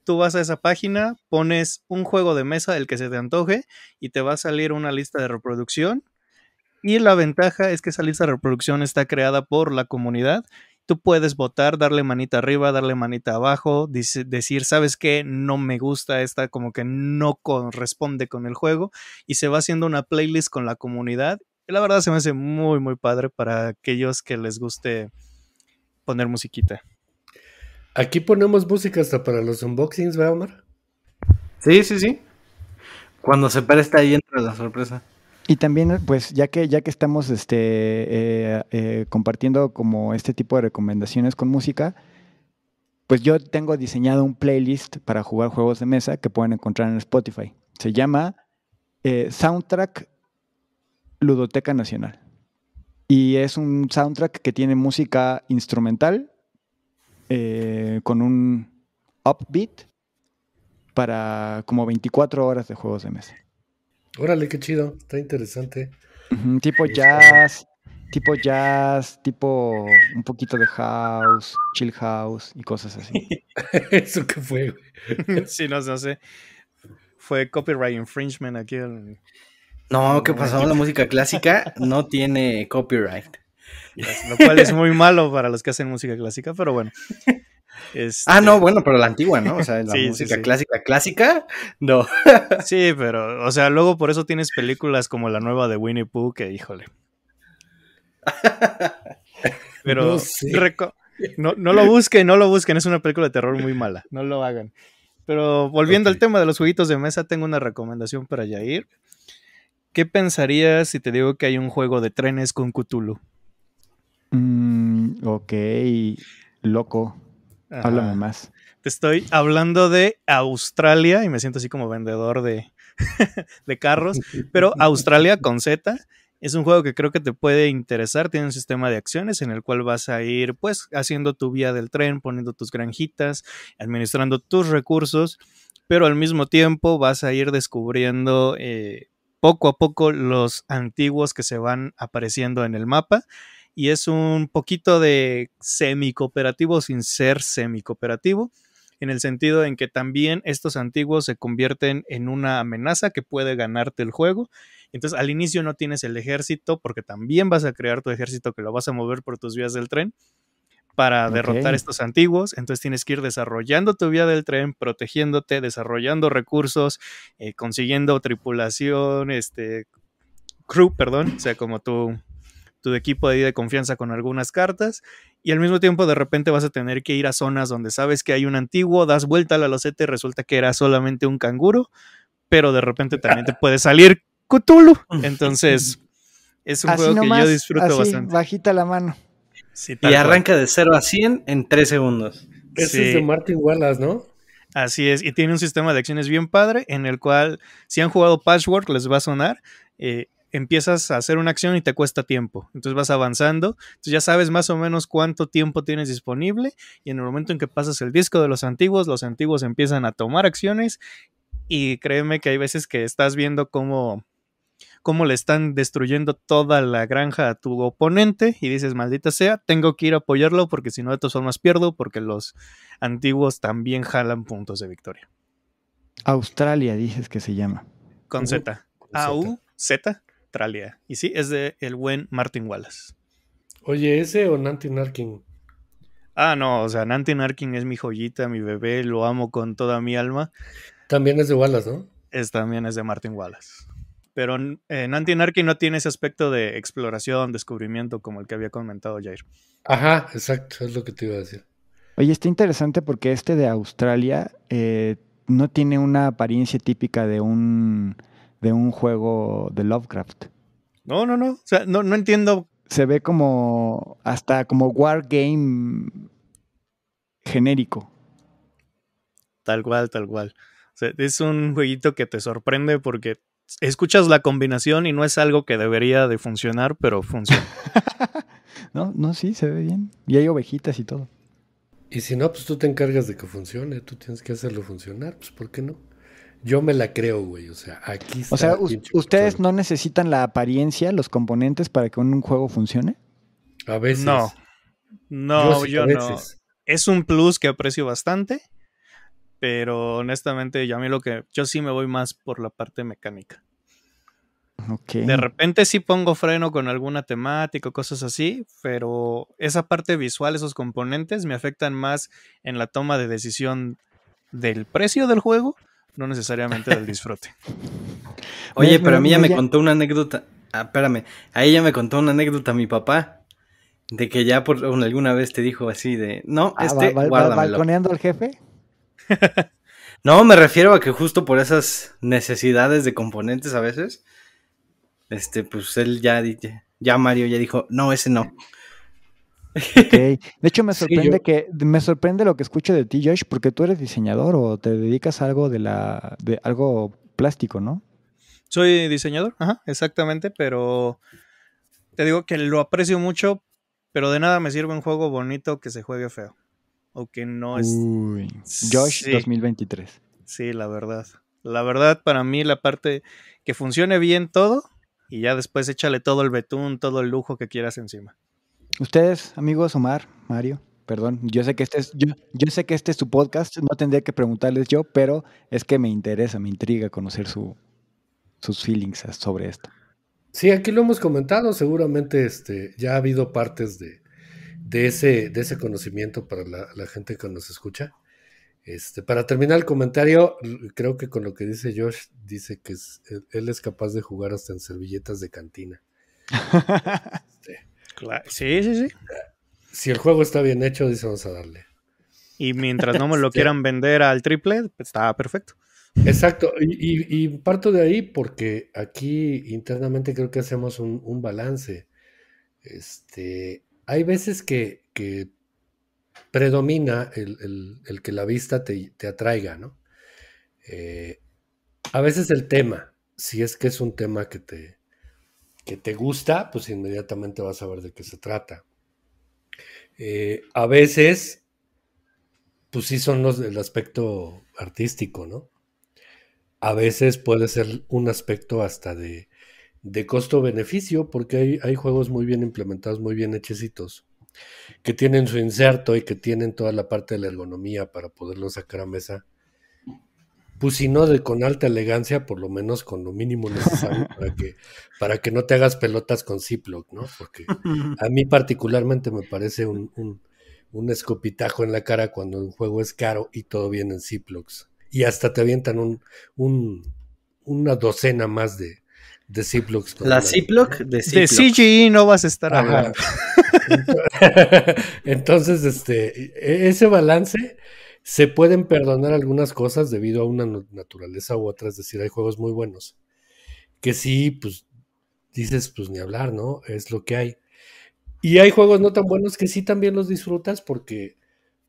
tú vas a esa página, pones un juego de mesa, el que se te antoje, y te va a salir una lista de reproducción. Y la ventaja es que esa lista de reproducción está creada por la comunidad. Tú puedes votar, darle manita arriba, darle manita abajo, decir, ¿sabes qué? No me gusta esta, como que no corresponde con el juego. Y se va haciendo una playlist con la comunidad. Y la verdad se me hace muy, muy padre para aquellos que les guste poner musiquita. Aquí ponemos música hasta para los unboxings, ¿verdad, Omar? Sí, sí, sí. Cuando se
presta ahí entra la sorpresa.
Y también, pues, ya que, ya que estamos este, eh, eh, compartiendo como este tipo de recomendaciones con música, pues yo tengo diseñado un playlist para jugar juegos de mesa que pueden encontrar en Spotify. Se llama eh, Soundtrack Ludoteca Nacional. Y es un soundtrack que tiene música instrumental eh, con un upbeat para como 24 horas de juegos de mesa.
Órale, qué chido, está interesante.
tipo jazz, tipo jazz, tipo un poquito de house, chill house y cosas así.
¿Eso qué fue? sí, no, sé. Fue copyright infringement aquí. No, ¿qué pasó? La música
clásica no tiene copyright. lo cual es muy
malo para los que hacen música clásica, pero bueno. Ah, no, este bueno, pero la antigua, ¿no? O sea, la música clásica, clásica, no. sí, pero, o sea, luego por eso tienes películas como la nueva de Winnie Pooh, que híjole.
Pero no, lo busquen,
no lo busquen, es una película de terror muy mala, no lo hagan. Pero volviendo al tema de los jueguitos de mesa, tengo una recomendación para Yair ¿Qué pensarías si te digo que hay un juego de trenes con Cthulhu?
Mm, ok, loco. Háblame más.
Te estoy hablando de Australia y me siento así como vendedor de, de carros, pero Australia con Z. Es un juego que creo que te puede interesar. Tiene un sistema de acciones en el cual vas a ir, pues, haciendo tu vía del tren, poniendo tus granjitas, administrando tus recursos, pero al mismo tiempo vas a ir descubriendo eh, poco a poco los antiguos que se van apareciendo en el mapa y es un poquito de semi-cooperativo sin ser semi-cooperativo, en el sentido en que también estos antiguos se convierten en una amenaza que puede ganarte el juego. Entonces al inicio no tienes el ejército porque también vas a crear tu ejército que lo vas a mover por tus vías del tren para derrotar estos antiguos. Entonces tienes que ir desarrollando tu vía del tren, protegiéndote, desarrollando recursos, eh, consiguiendo tripulación, este, crew, perdón, o sea, como tú tu equipo ahí de confianza con algunas cartas y al mismo tiempo de repente vas a tener que ir a zonas donde sabes que hay un antiguo, das vuelta a la loceta y resulta que era solamente un canguro, pero de repente también te ah. puede salir Cthulhu. Entonces, es un juego que yo disfruto bastante.
Bajita
la mano. y arranca de 0 a 100 en 3 segundos.
Ese es de Martin Wallace, ¿no? Así es, y tiene un sistema de acciones bien padre en el cual si han jugado Patchwork les va a sonar. Eh, empiezas a hacer una acción y te cuesta tiempo. Entonces vas avanzando, entonces ya sabes más o menos cuánto tiempo tienes disponible y en el momento en que pasas el disco de los antiguos, los antiguos empiezan a tomar acciones y créeme que hay veces que estás viendo cómo cómo le están destruyendo toda la granja a tu oponente y dices, maldita sea, tengo que ir a apoyarlo porque si no de todas formas pierdo porque los antiguos también jalan puntos de victoria.
Australia dices que se llama.
Con Z. A-U-Z. Y sí, es de el buen Martin Wallace.
Oye, ¿ese o Nanti Narkin?
Ah, no, o sea, Nanti Narkin es mi joyita, mi bebé, lo amo con toda mi alma. También es de Wallace, ¿no? Es, también es de Martin Wallace. Pero eh, Nanti Narkin no tiene ese aspecto de exploración, descubrimiento, como el que había comentado Jair.
Ajá, exacto, es lo
que te iba a decir.
Oye, está interesante porque este de Australia eh, no tiene una apariencia típica de un de un juego de Lovecraft. No, no, no. O sea, no, no entiendo. Se ve como hasta como wargame genérico.
Tal cual, tal cual. es un jueguito que te sorprende porque escuchas la combinación y no es algo que debería de funcionar, pero funciona.
no, no, sí, se ve bien. Y hay ovejitas y todo. Y si no, pues tú te encargas de que funcione, tú tienes que hacerlo funcionar, pues ¿por qué no? Yo me la creo, güey. O sea, aquí está. O sea,
¿ustedes no necesitan la apariencia, los componentes para que un juego funcione?
A veces. No. No, yo, no. Es un plus que aprecio bastante, pero honestamente, yo a mí lo que. Yo sí me voy más por la parte mecánica. Okay. De repente sí pongo freno con alguna temática, o cosas así, pero esa parte visual, esos componentes me afectan más en la toma de decisión del precio del juego no necesariamente del disfrute.
Oye, pero a mí ya me contó una anécdota. Ah, espérame, ahí ya me contó una anécdota mi papá. De que ya por alguna vez te dijo así de, no, ah, este, ¿Balconeando al jefe? no, me refiero a que justo por esas necesidades de componentes a veces, este, pues él ya, ya Mario ya dijo, no, ese no.
De hecho, me sorprende que me sorprende lo que escucho de ti, Josh, porque tú eres diseñador o te dedicas a algo de la de algo plástico, ¿no?
Soy diseñador, ajá, exactamente, pero te digo que lo aprecio mucho, pero de nada me sirve un juego bonito que se juegue feo o que no es Josh 2023. Sí, la verdad. La verdad para mí la parte que funcione bien todo y ya después échale todo el betún, todo el lujo que quieras encima.
Ustedes, amigos, Omar, Mario, perdón, yo sé que este es, yo, yo sé que este es su podcast, no tendría que preguntarles yo, pero es que me interesa, me intriga conocer su, sus
feelings sobre esto. Sí, aquí lo hemos comentado, seguramente este, ya ha habido partes de, de, ese, de ese conocimiento para la, gente que nos escucha. Este, para terminar el comentario, creo que con lo que dice Josh, dice que él es capaz de jugar hasta en servilletas de cantina.
Este, Sí,
sí, sí. Si el juego está bien hecho, dice vamos a darle. Y mientras no me lo este quieran vender al triple, pues está perfecto. Exacto, y, parto de ahí porque aquí internamente creo que hacemos un, balance. Este, hay veces que, predomina el, que la vista te, atraiga, ¿no? Eh, a veces el tema, si es que es un tema que te, que te gusta, pues inmediatamente vas a ver de qué se trata. Eh, a veces, pues sí son los del aspecto artístico, ¿no? A veces puede ser un aspecto hasta de, de costo-beneficio, porque hay, hay, juegos muy bien implementados, muy bien hechecitos, que tienen su inserto y que tienen toda la parte de la ergonomía para poderlo sacar a mesa pues si no de con alta elegancia, por lo menos con lo mínimo necesario para que, para que no te hagas pelotas con Ziploc, ¿no? Porque a mí particularmente me parece un, un, escopitajo en la cara cuando un juego es caro y todo viene en Ziplocs. Y hasta te avientan un, un una docena más de, de Ziplocs. La Ziploc de Ziploc. CGI e no vas a estar hablando. Entonces, este, e-, ese balance se pueden perdonar algunas cosas debido a una naturaleza u otra, es decir, hay juegos muy buenos que sí, pues dices, pues ni hablar, ¿no? Es lo que hay. Y hay juegos no tan buenos que sí también los disfrutas porque,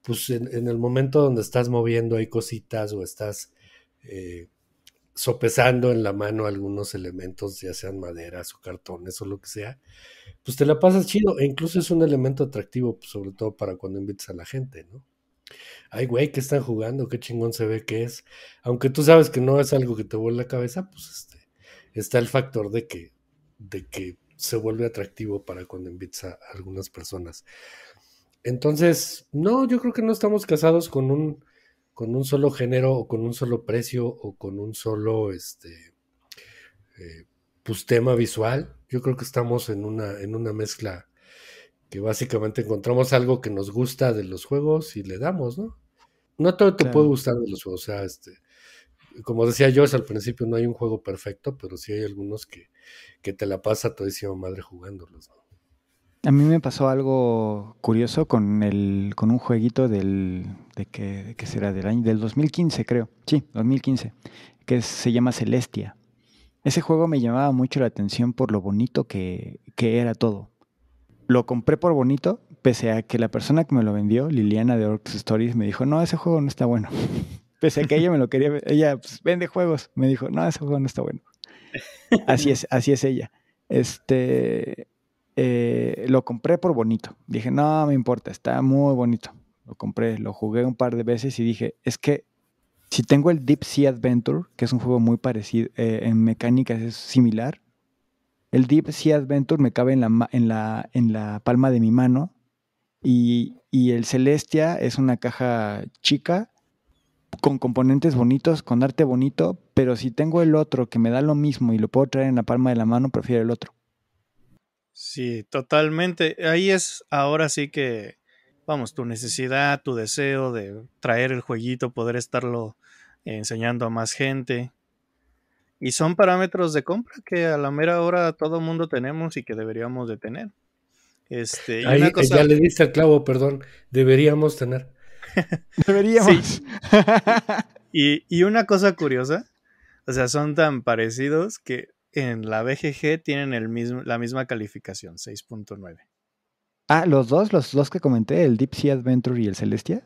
pues en, el momento donde estás moviendo hay cositas o estás eh, sopesando en la mano algunos elementos, ya sean maderas o cartones o lo que sea, pues te la pasas chido e incluso es un elemento atractivo, pues, sobre todo para cuando invites a la gente, ¿no? Ay, güey, ¿qué están jugando? Qué chingón se ve que es. Aunque tú sabes que no es algo que te vuelve la cabeza, pues este, está el factor de que, de que se vuelve atractivo para cuando invites a algunas personas. Entonces, no, yo creo que no estamos casados con un, con un solo género o con un solo precio o con un solo este, eh, pues, tema visual. Yo creo que estamos en una, en una mezcla básicamente encontramos algo que nos gusta de los juegos y le damos, ¿no? No todo te puede gustar de los juegos, o sea, este, como decía yo al principio, no hay un juego perfecto, pero sí hay algunos que, te la pasa todísima madre jugándolos,
A mí me pasó algo curioso con el con un jueguito del de que, será del año del 2015 creo. Sí, 2015, que se llama Celestia. Ese juego me llamaba mucho la atención por lo bonito que era todo lo compré por bonito, pese a que la persona que me lo vendió, Liliana de Orcs Stories, me dijo, no, ese juego no está bueno. Pese a que ella me lo quería, ella pues, vende juegos, me dijo, no, ese juego no está bueno. Así es, así es ella. Este, eh, lo compré por bonito. Dije, no, me importa, está muy bonito. Lo compré, lo jugué un par de veces y dije, es que si tengo el Deep Sea Adventure, que es un juego muy parecido, eh, en mecánicas es similar, el Deep Sea Adventure me cabe en la, palma de mi mano. Y, y el Celestia es una caja chica, con componentes bonitos, con arte bonito, pero si tengo el otro que me da lo mismo y lo puedo traer en la palma de la mano, prefiero el otro.
Sí, totalmente. Ahí es ahora sí que, vamos, tu necesidad, tu deseo de traer el jueguito, poder estarlo enseñando a más gente. Y son parámetros de compra que a la mera hora todo mundo tenemos y que deberíamos de tener. Este, eh, Ya le diste
el clavo, perdón. Deberíamos tener.
deberíamos. y, una cosa curiosa, o sea, son tan parecidos que en la BGG tienen el mismo, la misma calificación, 6.9.
Ah, los dos, los dos que comenté, el Deep Sea Adventure y el Celestia.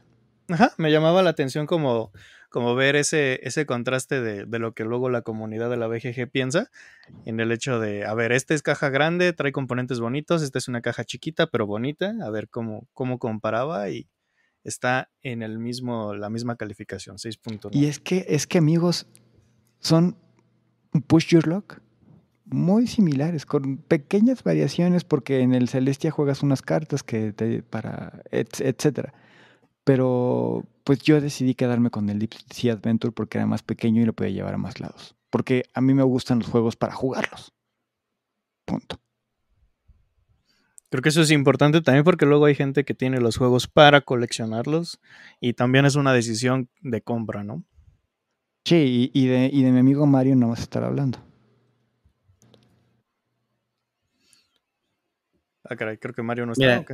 Ajá, me llamaba la atención como como ver ese, ese contraste de, lo que luego la comunidad de la BGG piensa en el hecho de, a ver, esta es caja grande, trae componentes bonitos, esta es una caja chiquita pero bonita, a ver cómo, cómo comparaba y está en el mismo, la misma calificación, 6.9. Y es
que, es que amigos, son push your luck muy similares, con pequeñas variaciones, porque en el Celestia juegas unas cartas que te, para, etcétera. Pero pues yo decidí quedarme con el Deep Sea Adventure porque era más pequeño y lo podía llevar a más lados. Porque a mí me gustan los juegos
para jugarlos. Punto. Creo que eso es importante también porque luego hay gente que tiene los juegos para coleccionarlos y también es una decisión de compra, ¿no? Sí, y de, mi amigo Mario no vas a estar hablando. Ah, caray, creo que Mario no está.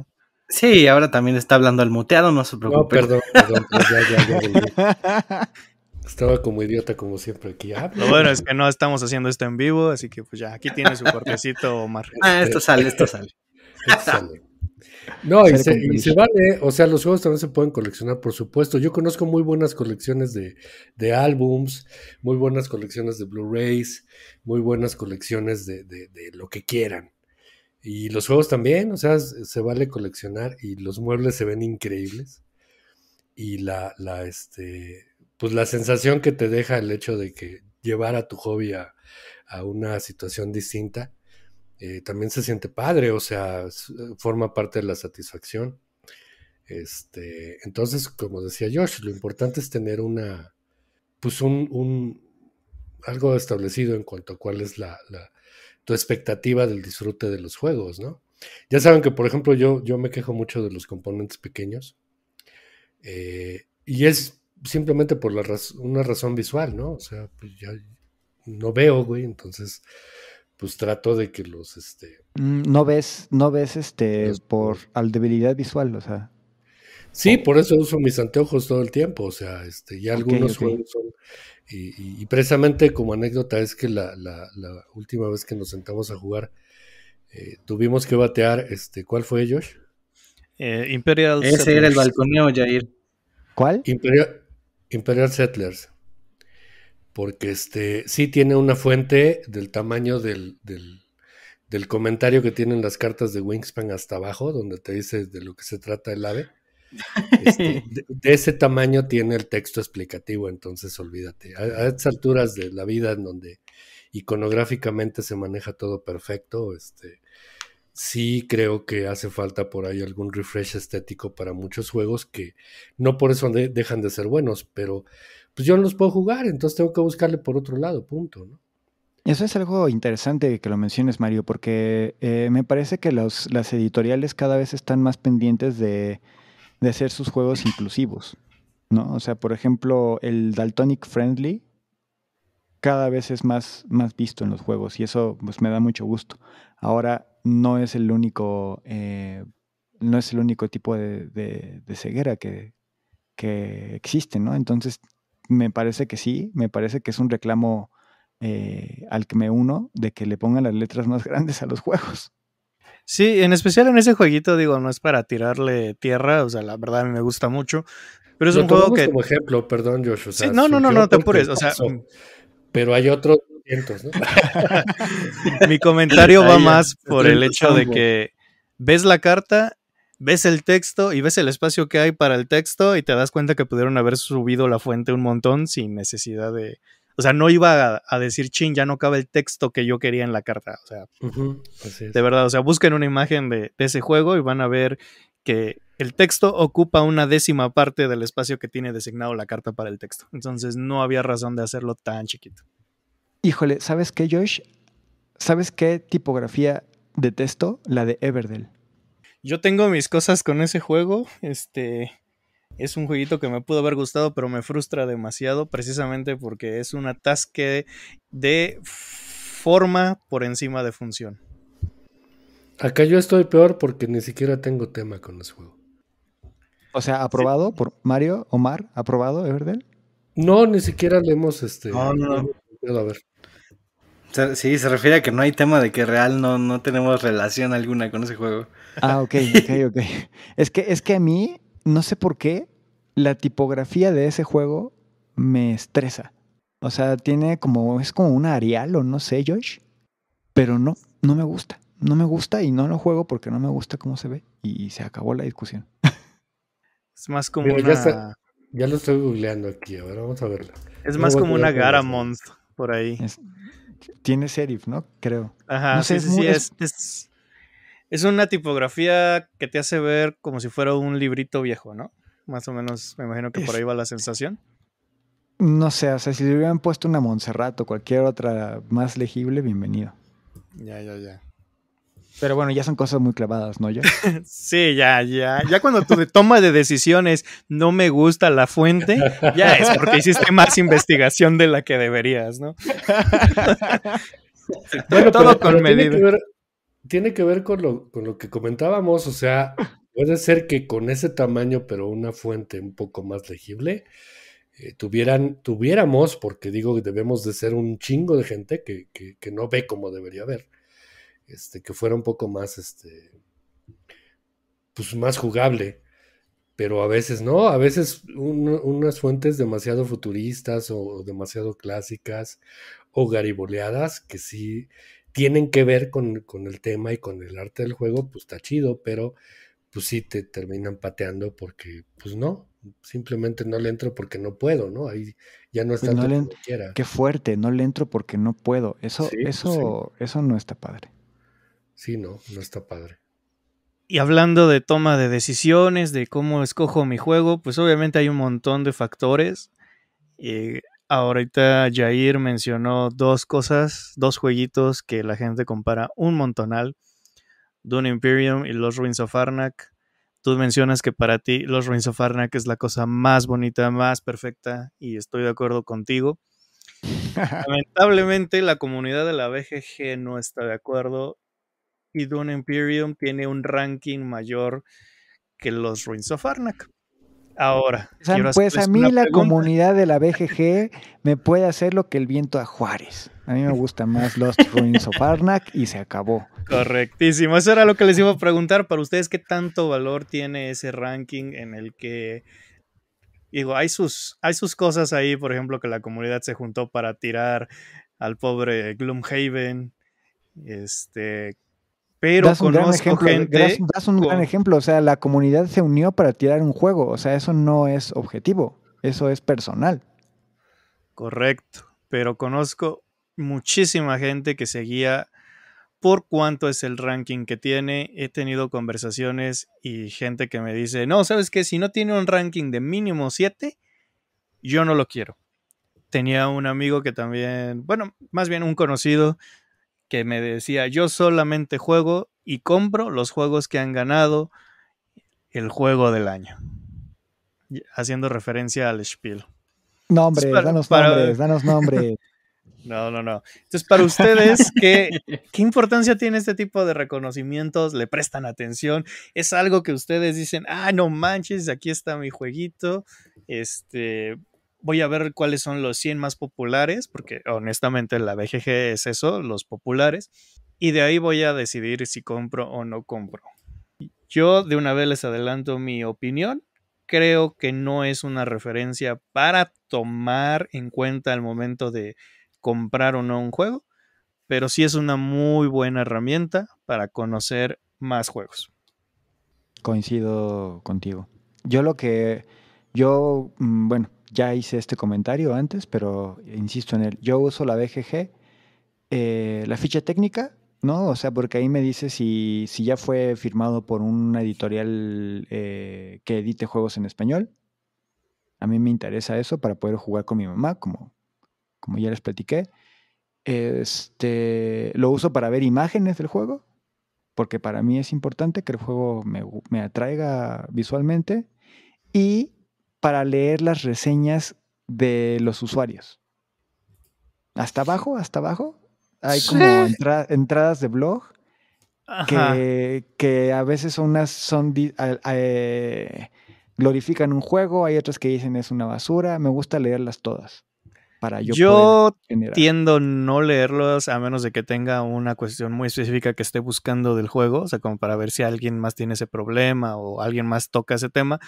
Sí, ahora también está hablando al muteado, no se preocupe. No, perdón, perdón, ya, ya,
ya Estaba como idiota como siempre aquí. Ah,
lo bueno es que no estamos haciendo esto en vivo, así que pues ya aquí tiene su cortecito, Omar. Ah, esto sale, esto sale.
No, y se, vale, ¿eh? o sea, los juegos también se pueden coleccionar, por supuesto. Yo conozco muy buenas colecciones de, de álbums, muy buenas colecciones de Blu-rays, muy buenas colecciones de, de, lo que quieran. Y los juegos también, o sea, se vale coleccionar y los muebles se ven increíbles. Y la, la, este, pues la sensación que te deja el hecho de que llevar a tu hobby a, una situación distinta, eh, también se siente padre, o sea, forma parte de la satisfacción. Este, entonces, como decía Josh, lo importante es tener una, pues un, algo establecido en cuanto a cuál es la, tu expectativa del disfrute de los juegos, ¿no? Ya saben que, por ejemplo, yo, yo me quejo mucho de los componentes pequeños. Eh, y es simplemente por la una razón visual, ¿no? O sea, pues ya no veo, güey, entonces pues trato de que los este mm, no ves no ves este por al debilidad visual, o sea, Sí, por eso uso mis anteojos todo el tiempo, o sea, este, ya algunos juegos son... Y, precisamente como anécdota es que la, última vez que nos sentamos a jugar, eh, tuvimos que batear, este, ¿cuál fue Josh?
Eh, Imperial Ese era el
balconeo, Jair. ¿Cuál? Imperial, Settlers. Porque este, sí tiene una fuente del tamaño del, del comentario que tienen las cartas de Wingspan hasta abajo, donde te dice de lo que se trata el ave. Este, de, ese tamaño tiene el texto explicativo, entonces olvídate. A, esas alturas de la vida en donde iconográficamente se maneja todo perfecto, este, sí creo que hace falta por ahí algún refresh estético para muchos juegos que no por eso dejan de ser buenos, pero pues yo no los puedo jugar, entonces tengo que buscarle por otro lado, punto, Eso es algo
interesante que lo menciones, Mario, porque eh, me parece que las editoriales cada vez están más pendientes de, de hacer sus juegos inclusivos, ¿no? O sea, por ejemplo, el Daltonic Friendly cada vez es más, más visto en los juegos y eso pues, me da mucho gusto. Ahora no es el único, eh, no es el único tipo de, ceguera que, que, existe, ¿no? Entonces, me parece que sí, me parece que es un reclamo eh, al que me uno de que le pongan las letras más grandes a los juegos.
Sí, en especial en ese jueguito, digo, no es para tirarle tierra, o sea, la verdad me gusta mucho. Pero es un juego que. Como ejemplo, perdón, Josh. O no, no, no, no, te apures. O sea, mm. pero hay otros cientos, ¿no?
Mi comentario va más por el hecho de que
ves la carta, ves el texto y ves el espacio que hay para el texto y te das cuenta que pudieron haber subido la fuente un montón sin necesidad de, o sea, no iba a, decir, chin, ya no cabe el texto que yo quería en la carta. O sea, de verdad, o sea, busquen una imagen de, de, ese juego y van a ver que el texto ocupa una décima parte del espacio que tiene designado la carta para el texto. Entonces, no había razón de hacerlo tan chiquito. Híjole, ¿sabes qué, Josh? ¿Sabes qué tipografía de texto? La de Everdell. Yo tengo mis cosas con ese juego. Este es un jueguito que me pudo haber gustado, pero me frustra demasiado precisamente porque es un atasque de forma por encima de función.
Acá yo estoy peor porque ni siquiera tengo tema con ese juego.
O sea, aprobado
por Mario, Omar, aprobado, Everdell. No, ni siquiera le hemos este. No, no,
no. A ver. Sí, se refiere a que no hay tema de que real no, no tenemos relación alguna con ese juego. Ah, ok, ok,
ok. es que, es que a mí no sé por qué, la tipografía de ese juego me estresa. O sea, tiene como, es como un Arial o no sé, Josh. Pero no, no me gusta. No me gusta y no lo juego porque no me gusta cómo se ve. Y se acabó la discusión.
Es más como una... Ya, lo estoy googleando aquí, ahora vamos a verlo.
Es más como una Garamond
por ahí. tiene serif,
¿no? Creo. Ajá, no sé, si es,
es una tipografía que te hace ver como si fuera un librito viejo, ¿no? Más o menos, me imagino que por ahí va la sensación.
No sé, o sea, si le hubieran puesto una Montserrat o cualquier otra más legible, bienvenido. Ya, ya, ya. Pero bueno, ya son cosas muy clavadas, ¿no? yo?
sí, ya, ya. Ya cuando tu toma de decisiones no me gusta la fuente, ya es porque hiciste más investigación de la que deberías, ¿no? todo con medida
tiene que ver con lo, con lo que comentábamos, o sea, puede ser que con ese tamaño, pero una fuente un poco más legible, eh, tuvieran, tuviéramos, porque digo que debemos de ser un chingo de gente que, no ve como debería ver, este, que fuera un poco más, este, pues más jugable, pero a veces no, a veces unas fuentes demasiado futuristas o demasiado clásicas o gariboleadas que sí tienen que ver con, el tema y con el arte del juego, pues está chido, pero pues sí te terminan pateando porque, pues no, simplemente no le entro porque no puedo, ¿no? Ahí ya no está pues quiera.
Qué fuerte, no le entro porque no puedo. Eso, pues, eso,
eso no está padre. Sí, no, no está padre.
Y hablando de toma de decisiones, de cómo escojo mi juego, pues obviamente hay un montón de factores. Eh, Ahorita Jair mencionó dos cosas, dos jueguitos que la gente compara un montonal. Dune Imperium y Los Ruins of Arnak. Tú mencionas que para ti Los Ruins of Arnak es la cosa más bonita, más perfecta, y estoy de acuerdo contigo. Lamentablemente la comunidad de la BGG no está de acuerdo y Dune Imperium tiene un ranking mayor que los Ruins of Arnak. Ahora. pues a mí la comunidad
de la BGG me puede hacer lo que el viento a Juárez. A mí me gusta más Lost Ruins of Arnak y se acabó.
Correctísimo. Eso era lo que les iba a preguntar. Para ustedes, ¿qué tanto valor tiene ese ranking en el que digo, hay sus, hay sus cosas ahí, por ejemplo, que la comunidad se juntó para tirar al pobre Gloomhaven, este, pero un conozco ejemplo, gente.
un gran ejemplo, o sea, la comunidad se unió para tirar un juego, o sea, eso no es objetivo, eso es personal.
Correcto, pero conozco muchísima gente que seguía por cuánto es el ranking que tiene. He tenido conversaciones y gente que me dice, no, sabes que si no tiene un ranking de mínimo 7, yo no lo quiero. Tenía un amigo que también, bueno, más bien un conocido que me decía, yo solamente juego y compro los juegos que han ganado el juego del año, haciendo referencia al Spiel.
Nombres, danos nombres, danos nombres.
No, no, no. Entonces, para ustedes, ¿qué, ¿qué, importancia tiene este tipo de reconocimientos? ¿Le prestan atención? ¿Es algo que ustedes dicen, ah, no manches, aquí está mi jueguito? Este, voy a ver cuáles son los 100 más populares, porque honestamente la BGG es eso, los populares, y de ahí voy a decidir si compro o no compro. Yo de una vez les adelanto mi opinión, creo que no es una referencia para tomar en cuenta al momento de comprar o no un juego, pero sí es una muy buena herramienta para conocer más juegos.
Coincido contigo. Yo lo que, yo, mm, bueno, ya hice este comentario antes, pero insisto en él. Yo uso la BGG, eh, la ficha técnica, ¿no? O sea, porque ahí me dice si, ya fue firmado por una editorial eh, que edite juegos en español. A mí me interesa eso para poder jugar con mi mamá, como, como ya les platiqué. Este, lo uso para ver imágenes del juego, porque para mí es importante que el juego me, me atraiga visualmente. Y para leer las reseñas de los usuarios. Hasta abajo, hasta abajo. Hay como entradas de blog que, a veces son unas son eh, glorifican un juego, hay otras que dicen es una basura. Me gusta
leerlas todas
yo, yo
tiendo no leerlos a menos de que tenga una cuestión muy específica que esté buscando del juego, o sea, como para ver si alguien más tiene ese problema o alguien más toca ese tema,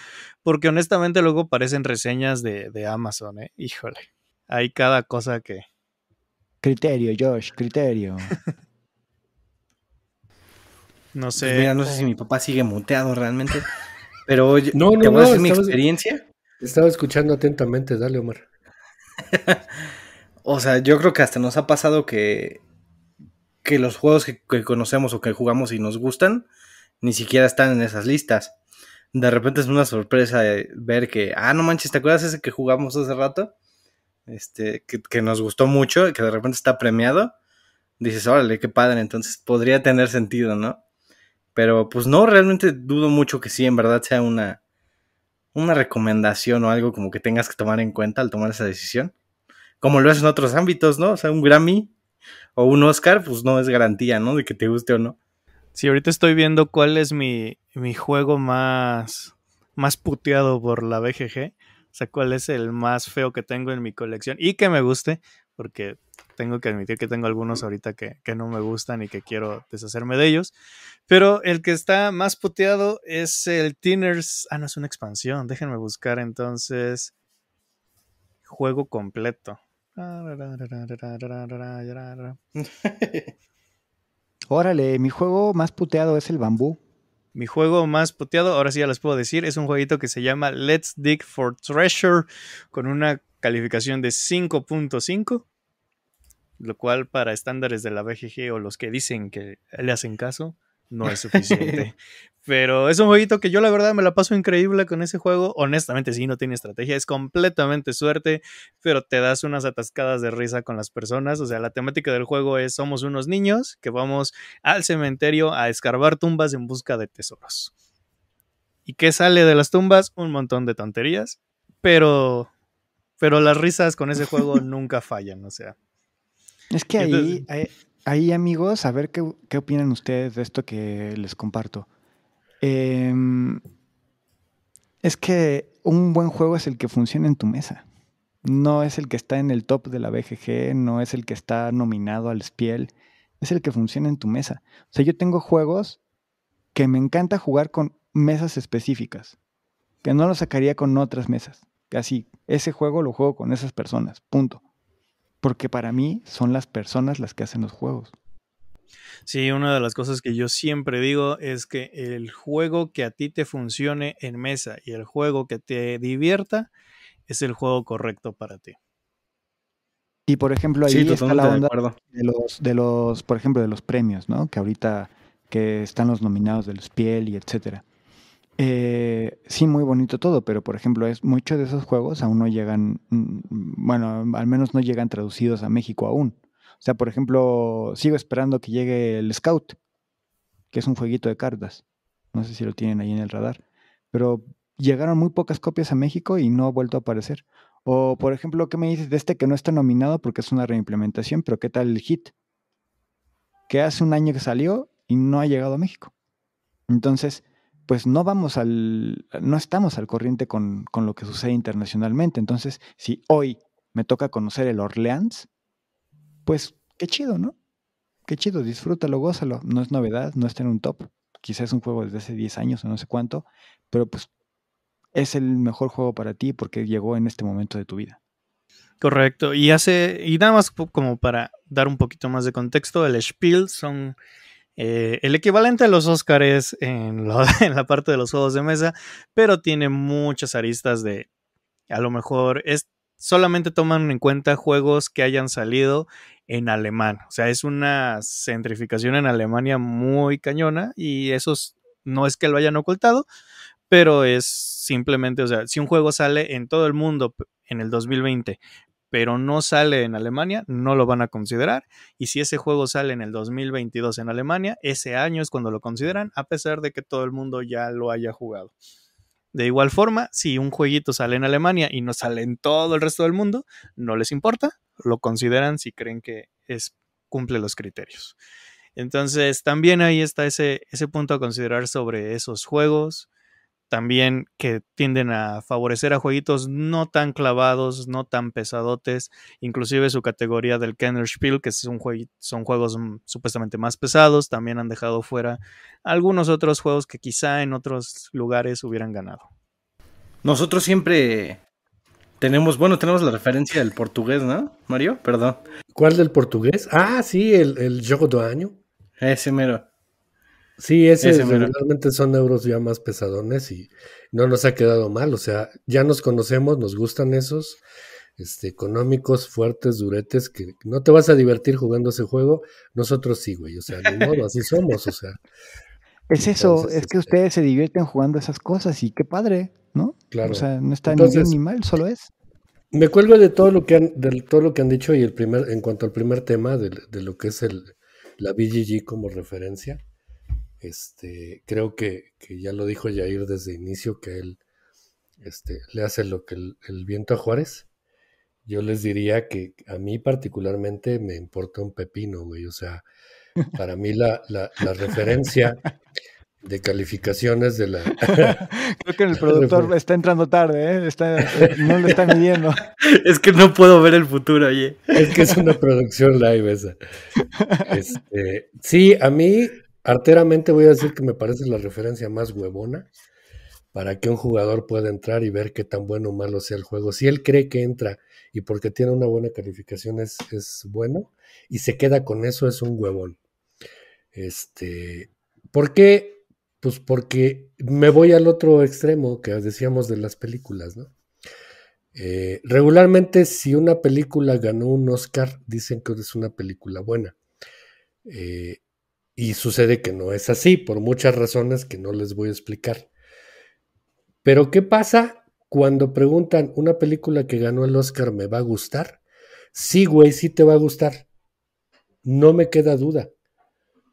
porque honestamente luego parecen reseñas de, Amazon, ¿eh? Híjole, hay cada cosa que...
Criterio, Josh, criterio.
no pues sé. mira, no sé si mi papá sigue muteado
realmente, pero oye no, mi experiencia.
Estaba escuchando atentamente, dale Omar.
o sea, yo creo que hasta nos ha pasado que, que los juegos que, conocemos o que jugamos y nos gustan, ni siquiera están en esas listas. De repente es una sorpresa eh, ver que, ah, no manches, ¿te acuerdas ese que jugamos hace rato? Este, que, que nos gustó mucho, que de repente está premiado. Dices, órale, qué padre, entonces podría tener sentido, ¿no? Pero pues no, realmente dudo mucho que sí, en verdad sea una, una recomendación o algo como que tengas que tomar en cuenta al tomar esa decisión? Como lo es en otros ámbitos, ¿no? O sea, un Grammy o un Oscar, pues no es garantía, ¿no? De que te guste o no.
Sí, ahorita estoy viendo cuál es mi, mi juego más, más puteado por la BGG. O sea, cuál es el más feo que tengo en mi colección y que me guste, porque tengo que admitir que tengo algunos ahorita que, no me gustan y que quiero deshacerme de ellos. Pero el que está más puteado es el Tinners. Ah, no, es una expansión. Déjenme buscar entonces. Juego completo. Órale, mi juego más puteado es el bambú. Mi juego más puteado, ahora sí ya les puedo decir, es un jueguito que se llama Let's Dig for Treasure con una calificación de 5.5 lo cual para estándares de la BGG o los que dicen que le hacen caso, no es suficiente. Pero es un jueguito que yo la verdad me la paso increíble con ese juego. Honestamente, sí, no tiene estrategia, es completamente suerte, pero te das unas atascadas de risa con las personas. O sea, la temática del juego es somos unos niños que vamos al cementerio a escarbar tumbas en busca de tesoros. ¿Y qué sale de las tumbas? Un montón de tonterías, pero... Pero las risas con ese juego nunca fallan, o sea,
es que ahí, eh, ahí, amigos, a ver qué, opinan ustedes de esto que les comparto. Em, es que un buen juego es el que funciona en tu mesa. No es el que está en el top de la BGG, no es el que está nominado al Spiel, es el que funciona en tu mesa. O sea, yo tengo juegos que me encanta jugar con mesas específicas, que no lo sacaría con otras mesas. Así, ese juego lo juego con esas personas, punto porque para mí son las personas las que hacen los juegos.
Sí, una de las cosas que yo siempre digo es que el juego que a ti te funcione en mesa y el juego que te divierta es el juego correcto para ti.
Y por ejemplo, ahí está la onda de, los, de los, por ejemplo, de los premios, ¿no? Que ahorita que están los nominados de los piel y etcétera. Eh, sí, muy bonito todo, pero por ejemplo, es muchos de esos juegos aún no llegan, mm, bueno, al menos no llegan traducidos a México aún. O sea, por ejemplo, sigo esperando que llegue el Scout, que es un jueguito de cartas. No sé si lo tienen ahí en el radar, pero llegaron muy pocas copias a México y no ha vuelto a aparecer. O, por ejemplo, ¿qué me dices de este que no está nominado porque es una reimplementación, pero qué tal el hit? Que hace un año que salió y no ha llegado a México. Entonces, pues no vamos al, no estamos al corriente con, lo que sucede internacionalmente. Entonces, si hoy me toca conocer el Orleans, pues qué chido, ¿no? Qué chido, disfrútalo, gózalo. No es novedad, no está en un top. Quizás es un juego desde hace 10 años o no sé cuánto, pero pues es el mejor juego para ti porque llegó en este momento de tu vida.
Correcto. Y hace, y nada más como para dar un poquito más de contexto, el Spiel son eh, el equivalente a los Oscars en, en la parte de los juegos de mesa, pero tiene muchas aristas de, a lo mejor es, solamente toman en cuenta juegos que hayan salido en alemán. O sea, es una centrificación en Alemania muy cañona y eso no es que lo hayan ocultado, pero es simplemente, o sea, si un juego sale en todo el mundo en el 2020, pero no sale en Alemania, no lo van a considerar. Y si ese juego sale en el 2022 en Alemania, ese año es cuando lo consideran, a pesar de que todo el mundo ya lo haya jugado. De igual forma, si un jueguito sale en Alemania y no sale en todo el resto del mundo, no les importa, lo consideran si creen que es, cumple los criterios. Entonces, también ahí está ese punto a considerar sobre esos juegos también que tienden a favorecer a jueguitos no tan clavados, no tan pesadotes, inclusive su categoría del spiel que son juegos mm, supuestamente más pesados, también han dejado fuera algunos otros juegos que quizá en otros lugares hubieran ganado. Nosotros siempre tenemos, bueno, tenemos la
referencia del portugués, ¿no? Mario, perdón. ¿Cuál del portugués? Ah, sí, el, el Jogo do
Año. Ese mero. Sí, ese, realmente son euros ya más pesadones y no nos ha quedado mal. O sea, ya nos conocemos, nos gustan esos este, económicos, fuertes, duretes, que no te vas a divertir jugando ese juego. Nosotros sí, güey. O sea, de modo, así somos. O sea. Es eso, es que este ustedes se divierten jugando
esas cosas y qué padre, ¿no? Claro. O sea, no está ni bien ni mal, solo es.
Me cuelgo de todo lo que han, de todo lo que han dicho y el primer, en cuanto al primer tema de, de lo que es el, la BGG como referencia. Este, creo que, ya lo dijo Jair desde el inicio que él este, le hace lo que el, viento a Juárez. Yo les diría que a mí particularmente me importa un pepino, güey. O sea, para mí la, referencia de calificaciones de la...
Creo que el productor está entrando tarde, ¿eh? no lo está midiendo.
Es que no puedo ver el futuro, oye. Es que es una producción live esa. Este, sí, a mí Arteramente voy a decir que me parece la referencia más huevona para que un jugador pueda entrar y ver qué tan bueno o malo sea el juego. Si él cree que entra y porque tiene una buena calificación es, bueno y se queda con eso, es un huevón. Este, ¿Por qué? Pues porque me voy al otro extremo que decíamos de las películas, ¿no? Eh, regularmente si una película ganó un Oscar, dicen que es una película buena. Eh, y sucede que no es así, por muchas razones que no les voy a explicar. Pero ¿qué pasa cuando preguntan una película que ganó el Oscar me va a gustar? Sí, güey, sí te va a gustar. No me queda duda.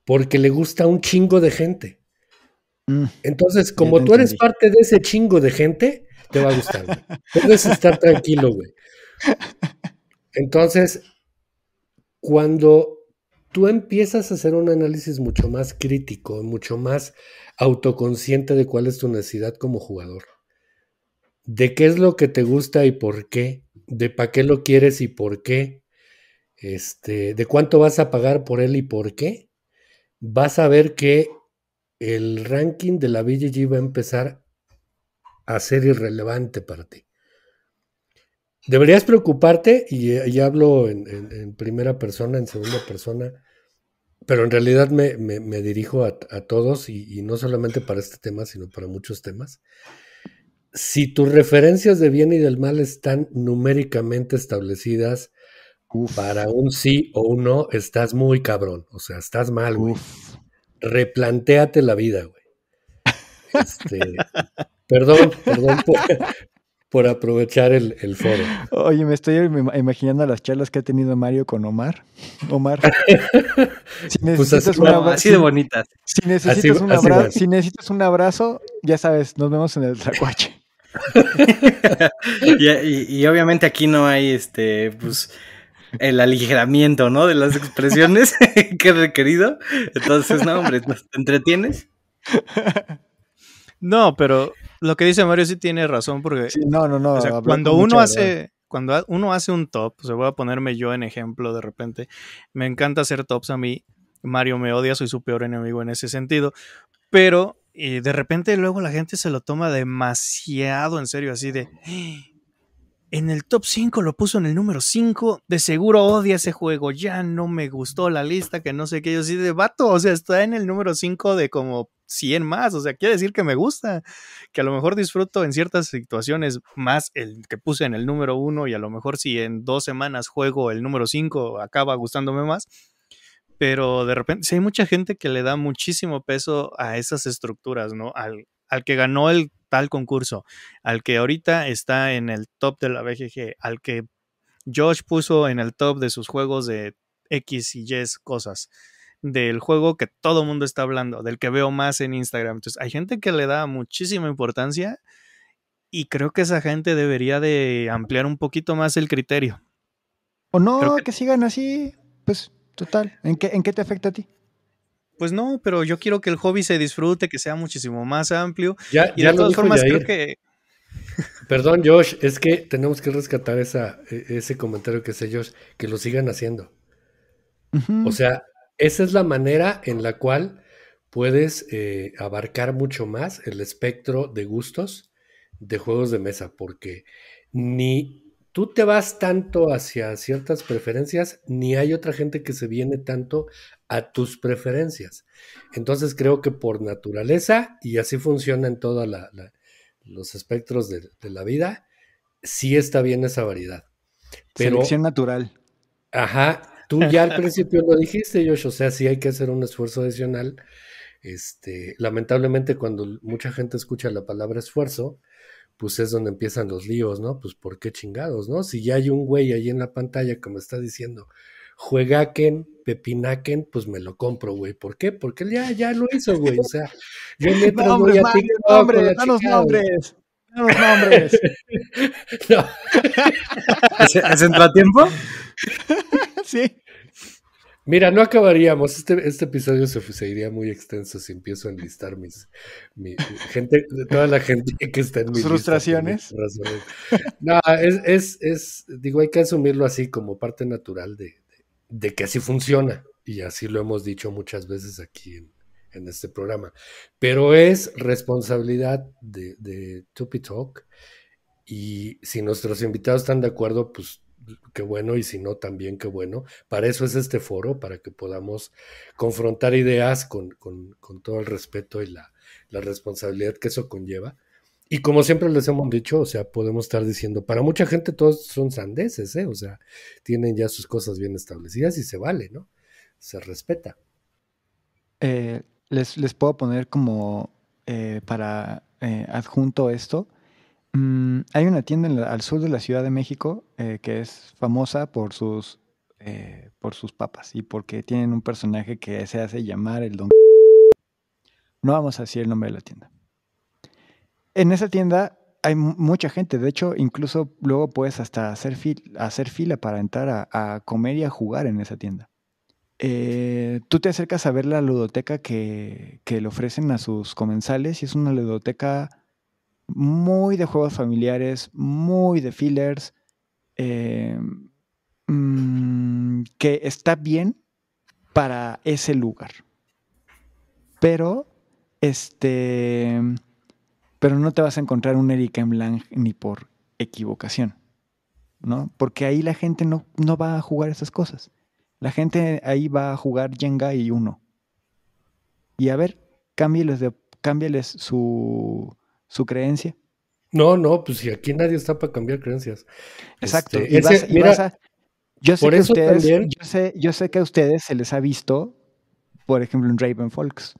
Porque le gusta un chingo de gente. Mm, Entonces, como tú eres parte de ese chingo de gente, te va a gustar. Puedes estar tranquilo, güey. Entonces, cuando tú empiezas a hacer un análisis mucho más crítico, mucho más autoconsciente de cuál es tu necesidad como jugador, de qué es lo que te gusta y por qué, de para qué lo quieres y por qué, este, de cuánto vas a pagar por él y por qué, vas a ver que el ranking de la BGG va a empezar a ser irrelevante para ti. Deberías preocuparte, y, eh, hablo en, primera persona, en segunda persona, pero en realidad me, dirijo a, todos y, no solamente para este tema, sino para muchos temas. Si tus referencias de bien y del mal están numéricamente establecidas para un sí o un no, estás muy cabrón. O sea, estás mal, güey. Replantéate la vida, güey. Este, perdón, perdón por aprovechar el, foro. Oye, me
estoy imaginando las charlas que ha tenido Mario con Omar. Omar. Pues si necesitas necesitas, un abrazo, si necesitas un abrazo, ya sabes, nos vemos en el Tlacuache.
y, obviamente aquí no hay este, pues el aligeramiento, ¿no? De las expresiones que he requerido.
Entonces, no, hombre, ¿te entretienes? No, pero lo que dice Mario sí tiene razón, porque. Sí, no, no, no. cuando uno hace. Cuando uno hace un top, o sea, voy a ponerme yo en ejemplo de repente. Me encanta hacer tops a mí. Mario me odia, soy su peor enemigo en ese sentido. Pero de repente luego la gente se lo toma demasiado en serio, así de. ¡Ah! En el top 5 lo puso en el número 5. De seguro odia ese juego. Ya no me gustó la lista, que no sé qué. Yo sí de vato. O sea, está en el número 5 de como 100 más. O sea, quiere decir que me gusta, que a lo mejor disfruto en ciertas situaciones más el que puse en el número uno y a lo mejor si en dos semanas juego el número 5 acaba gustándome más. Pero de repente, si hay mucha gente que le da muchísimo peso a esas estructuras, ¿no? Al, al que ganó el tal concurso, al que ahorita está en el top de la BGG, al que Josh puso en el top de sus juegos de X y Y cosas del juego que todo el mundo está hablando, del que veo más en Instagram. Entonces, hay gente que le da muchísima importancia y creo que esa gente debería de ampliar un poquito más el criterio.
O no, que... sigan así, pues total. ¿En qué, ¿En qué te afecta a ti?
Pues no, pero yo quiero que el hobby se disfrute, que sea muchísimo más amplio. Ya, y de todas formas, creo que.
Perdón, Josh, es que tenemos que rescatar esa, e, ese comentario que hace Josh, que lo sigan haciendo. O sea, esa es la manera en la cual puedes eh, abarcar mucho más el espectro de gustos de juegos de mesa, porque ni tú te vas tanto hacia ciertas preferencias, ni hay otra gente que se viene tanto a tus preferencias. Entonces creo que por naturaleza, y así funciona en todos los espectros de, la vida, sí está bien esa variedad. Pero, Selección natural. Ajá, Tú ya al principio lo dijiste, Josh, o sea, sí hay que hacer un esfuerzo adicional. Este, lamentablemente cuando mucha gente escucha la palabra esfuerzo, pues es donde empiezan los líos, ¿no? Pues por qué chingados, ¿no? Si ya hay un güey ahí en la pantalla que me está diciendo, juegaquen, pepinaquen, pues me lo compro, güey. ¿Por qué? Porque ya, ya lo hizo, güey. O sea, yo nombres
los nombres.
No. ¿Es, tiempo? sí. Mira, no acabaríamos. Este, este, episodio se, se, iría muy extenso si empiezo a enlistar mis. Mi, gente, toda la gente que está en mi. Frustraciones. no, es, es, es, Digo, hay que asumirlo así como parte natural de que así funciona. Y así lo hemos dicho muchas veces aquí en, en este programa. Pero es responsabilidad de, de Tupi Talk. Y si nuestros invitados están de acuerdo, pues qué bueno, y si no, también qué bueno. Para eso es este foro, para que podamos confrontar ideas con, con, con todo el respeto y la, la, responsabilidad que eso conlleva. Y como siempre les hemos dicho, o sea, podemos estar diciendo, para mucha gente todos son sandeses, ¿eh? o sea, tienen ya sus cosas bien establecidas y se vale, ¿no? Se respeta.
Eh, les, puedo poner como eh, para eh, adjunto esto. Mm, hay una tienda al sur de la Ciudad de México eh, que es famosa por sus, por sus papas y porque tienen un personaje que se hace llamar el Don. No vamos a decir el nombre de la tienda. En esa tienda hay mucha gente. De hecho, incluso luego puedes hasta hacer, hacer fila para entrar a, comer y a jugar en esa tienda. Eh, tú te acercas a ver la ludoteca que, le ofrecen a sus comensales y es una ludoteca muy de juegos familiares, muy de fillers, eh, mm, que está bien para ese lugar. Pero, este, pero no te vas a encontrar un Erika en Blanc ni por equivocación, ¿no? Porque ahí la gente no, no va a jugar esas cosas. La gente ahí va a jugar Jenga y uno. Y a ver, cámbiales, su, su creencia.
No, no, pues si aquí nadie está para cambiar creencias. Exacto. Este,
yo sé, que ustedes, yo, sé, yo sé que a ustedes se les ha visto, por ejemplo, en Raven Folks.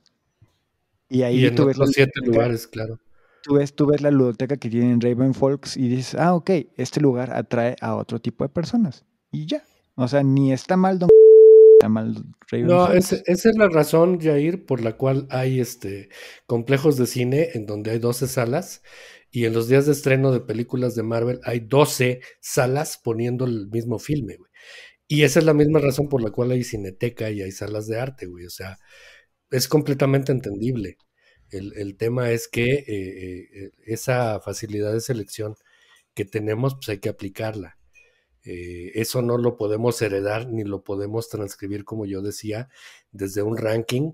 Y ahí tú ves los siete lugares, claro.
Tú ves, tú ves la ludoteca que tienen Raven Folks y dices, ah, ok, este lugar atrae a otro tipo de personas.
Y ya. O sea, ni está mal Don No, esa es la razón, Jair, por la cual hay este complejos de cine en donde hay 12 salas y en los días de estreno de películas de Marvel hay 12 salas poniendo el mismo filme, Y esa es la misma razón por la cual hay cineteca y hay salas de arte, güey. O sea, es completamente entendible. El, tema es que eh, eh, eh, esa facilidad de selección que tenemos, pues hay que aplicarla. Eh, eso no lo podemos heredar ni lo podemos transcribir, como yo decía, desde un ranking,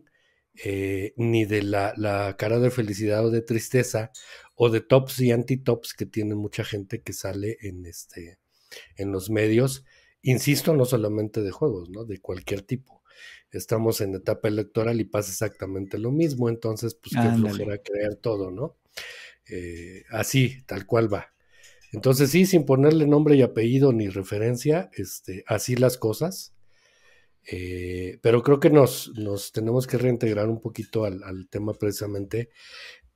eh, ni de la, cara de felicidad o de tristeza, o de tops y anti-tops que tiene mucha gente que sale en, este, en los medios, insisto, no solamente de juegos, ¿no? De cualquier tipo. Estamos en etapa electoral y pasa exactamente lo mismo, entonces, pues, qué flojera creer todo, ¿no? Eh, así, tal cual va. Entonces, sí, sin ponerle nombre y apellido ni referencia, este, así las cosas. Eh, pero creo que nos, tenemos que reintegrar un poquito al, tema precisamente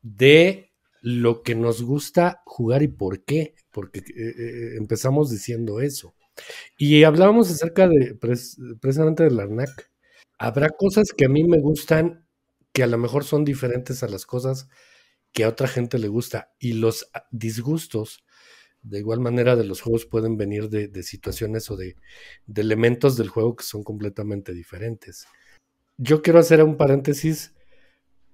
de lo que nos gusta jugar y por qué, porque eh, eh, empezamos diciendo eso. Y hablábamos acerca de precisamente del ARNAC. Habrá cosas que a mí me gustan que a lo mejor son diferentes a las cosas que a otra gente le gusta y los ah, disgustos de igual manera de los juegos pueden venir de, situaciones o de, elementos del juego que son completamente diferentes. Yo quiero hacer un paréntesis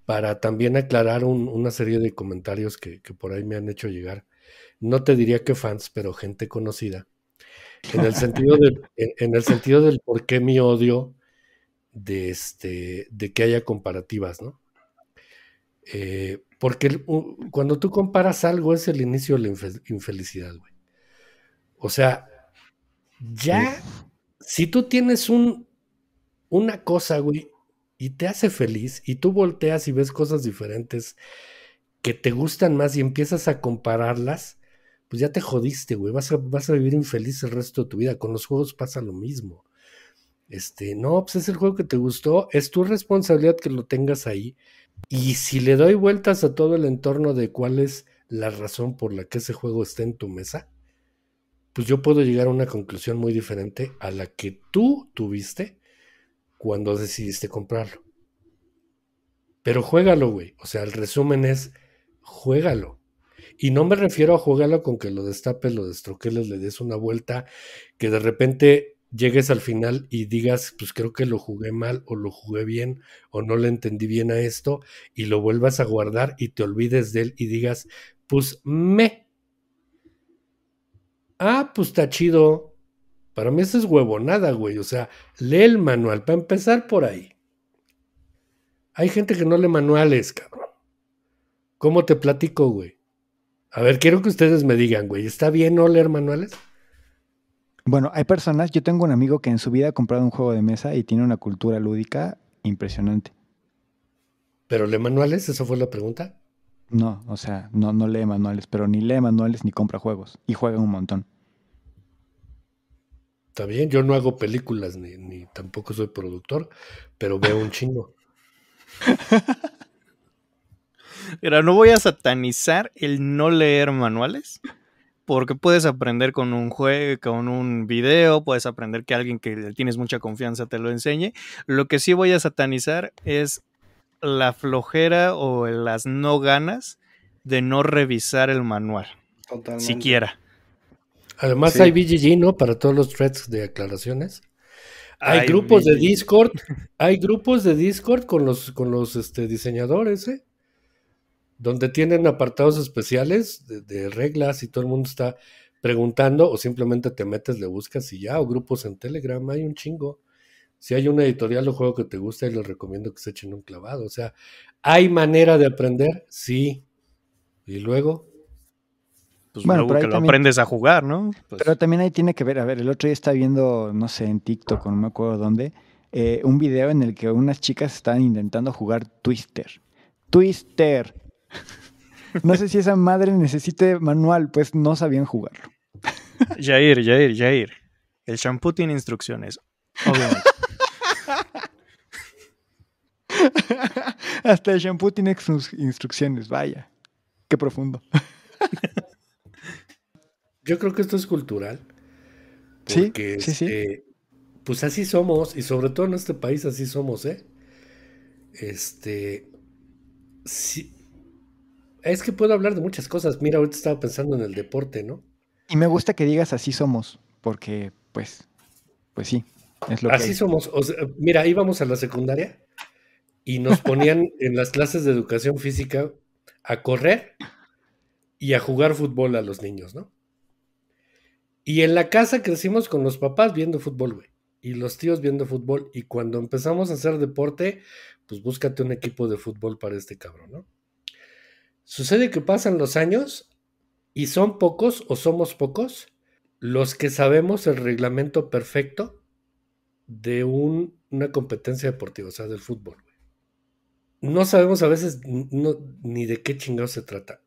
para también aclarar una serie de comentarios que, por ahí me han hecho llegar. No te diría que fans, pero gente conocida. En el sentido, el sentido del por qué mi odio de, este, de que haya comparativas, ¿no? Eh, porque cuando tú comparas algo es el inicio de la infelicidad, güey. O sea, ya, si tú tienes un, una cosa, güey, y te hace feliz, y tú volteas y ves cosas diferentes que te gustan más y empiezas a compararlas, pues ya te jodiste, güey. Vas a, vas a vivir infeliz el resto de tu vida. Con los juegos pasa lo mismo. Este, no, pues es el juego que te gustó, es tu responsabilidad que lo tengas ahí y si le doy vueltas a todo el entorno de cuál es la razón por la que ese juego está en tu mesa, pues yo puedo llegar a una conclusión muy diferente a la que tú tuviste cuando decidiste comprarlo. Pero juégalo, güey. O sea, el resumen es, juégalo. Y no me refiero a juégalo con que lo destapes, lo destroqueles, le des una vuelta, que de repente llegues al final y digas, pues creo que lo jugué mal o lo jugué bien o no le entendí bien a esto y lo vuelvas a guardar y te olvides de él y digas, pues me. Ah, pues está chido. Para mí eso es huevonada, güey. O sea, lee el manual para empezar por ahí. Hay gente que no lee manuales, cabrón. ¿Cómo te platico, güey? A ver, quiero que ustedes me digan, güey, ¿está bien no leer manuales?
Bueno, hay personas, yo tengo un amigo que en su vida ha comprado un juego de mesa y tiene una cultura lúdica impresionante.
¿Pero lee manuales? ¿Esa fue la pregunta?
No, o sea, no, no lee manuales, pero ni lee manuales ni compra juegos y juega un montón.
Está bien, yo no hago películas ni, ni tampoco soy productor, pero veo un
chingo. Pero no voy a satanizar el no leer manuales porque puedes aprender con un juego, con un video, puedes aprender que alguien que tienes mucha confianza te lo enseñe. Lo que sí voy a satanizar es la flojera o las no ganas de no revisar el manual. Totalmente. Siquiera.
Además hay BGG, ¿no? Para todos los threads de aclaraciones. Hay, grupos de Discord, hay grupos de Discord con los, con los este, diseñadores, ¿eh? donde tienen apartados especiales de, reglas y todo el mundo está preguntando o simplemente te metes, le buscas y ya, o grupos en Telegram, hay un chingo. Si hay una editorial o juego que te gusta, les recomiendo que se echen un clavado. O sea, ¿hay manera de aprender? Sí. Y
luego, pues bueno, luego que lo aprendes a jugar, ¿no? Pues
pero también ahí tiene que ver, a ver, el otro día estaba viendo, no sé, en TikTok, no me acuerdo dónde, eh, un video en el que unas chicas están intentando jugar Twister. Twister. No sé si esa madre necesite manual, pues no sabían jugarlo.
Jair, Jair, Jair. El champú tiene instrucciones, obviamente. Hasta el shampoo tiene instrucciones, vaya. Qué
profundo.
Yo creo que esto es cultural. sí, sí, este, Pues así somos, y sobre todo en este país así somos, ¿eh? Este, sí. Es que puedo hablar de muchas cosas. Mira, ahorita estaba pensando en el deporte, ¿no? Y me gusta que digas así somos, porque pues, pues sí, es lo así que... Así somos. mira, íbamos a la secundaria y nos ponían en las clases de educación física a correr y a jugar fútbol a los niños, ¿no? Y en la casa crecimos con los papás viendo fútbol, güey. Y los tíos viendo fútbol. Y cuando empezamos a hacer deporte, pues búscate un equipo de fútbol para este cabrón, ¿no? Sucede que pasan los años y son pocos o somos pocos los que sabemos el reglamento perfecto de una competencia deportiva, o sea, del fútbol. No sabemos a veces ni de qué chingado se trata.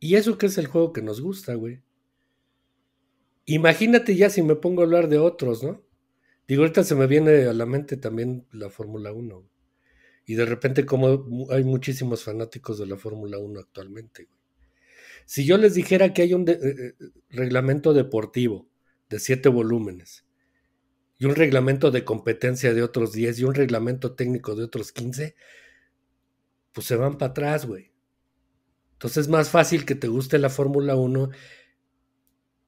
Y eso que es el juego que nos gusta, güey. Imagínate ya si me pongo a hablar de otros, ¿no? Digo, ahorita se me viene a la mente también la Fórmula 1. Güey. Y de repente, como hay muchísimos fanáticos de la Fórmula 1 actualmente. Si yo les dijera que hay un eh, eh, reglamento deportivo de siete volúmenes, y un reglamento de competencia de otros diez y un reglamento técnico de otros 15, pues se van para atrás, güey. Entonces es más fácil que te guste la Fórmula 1,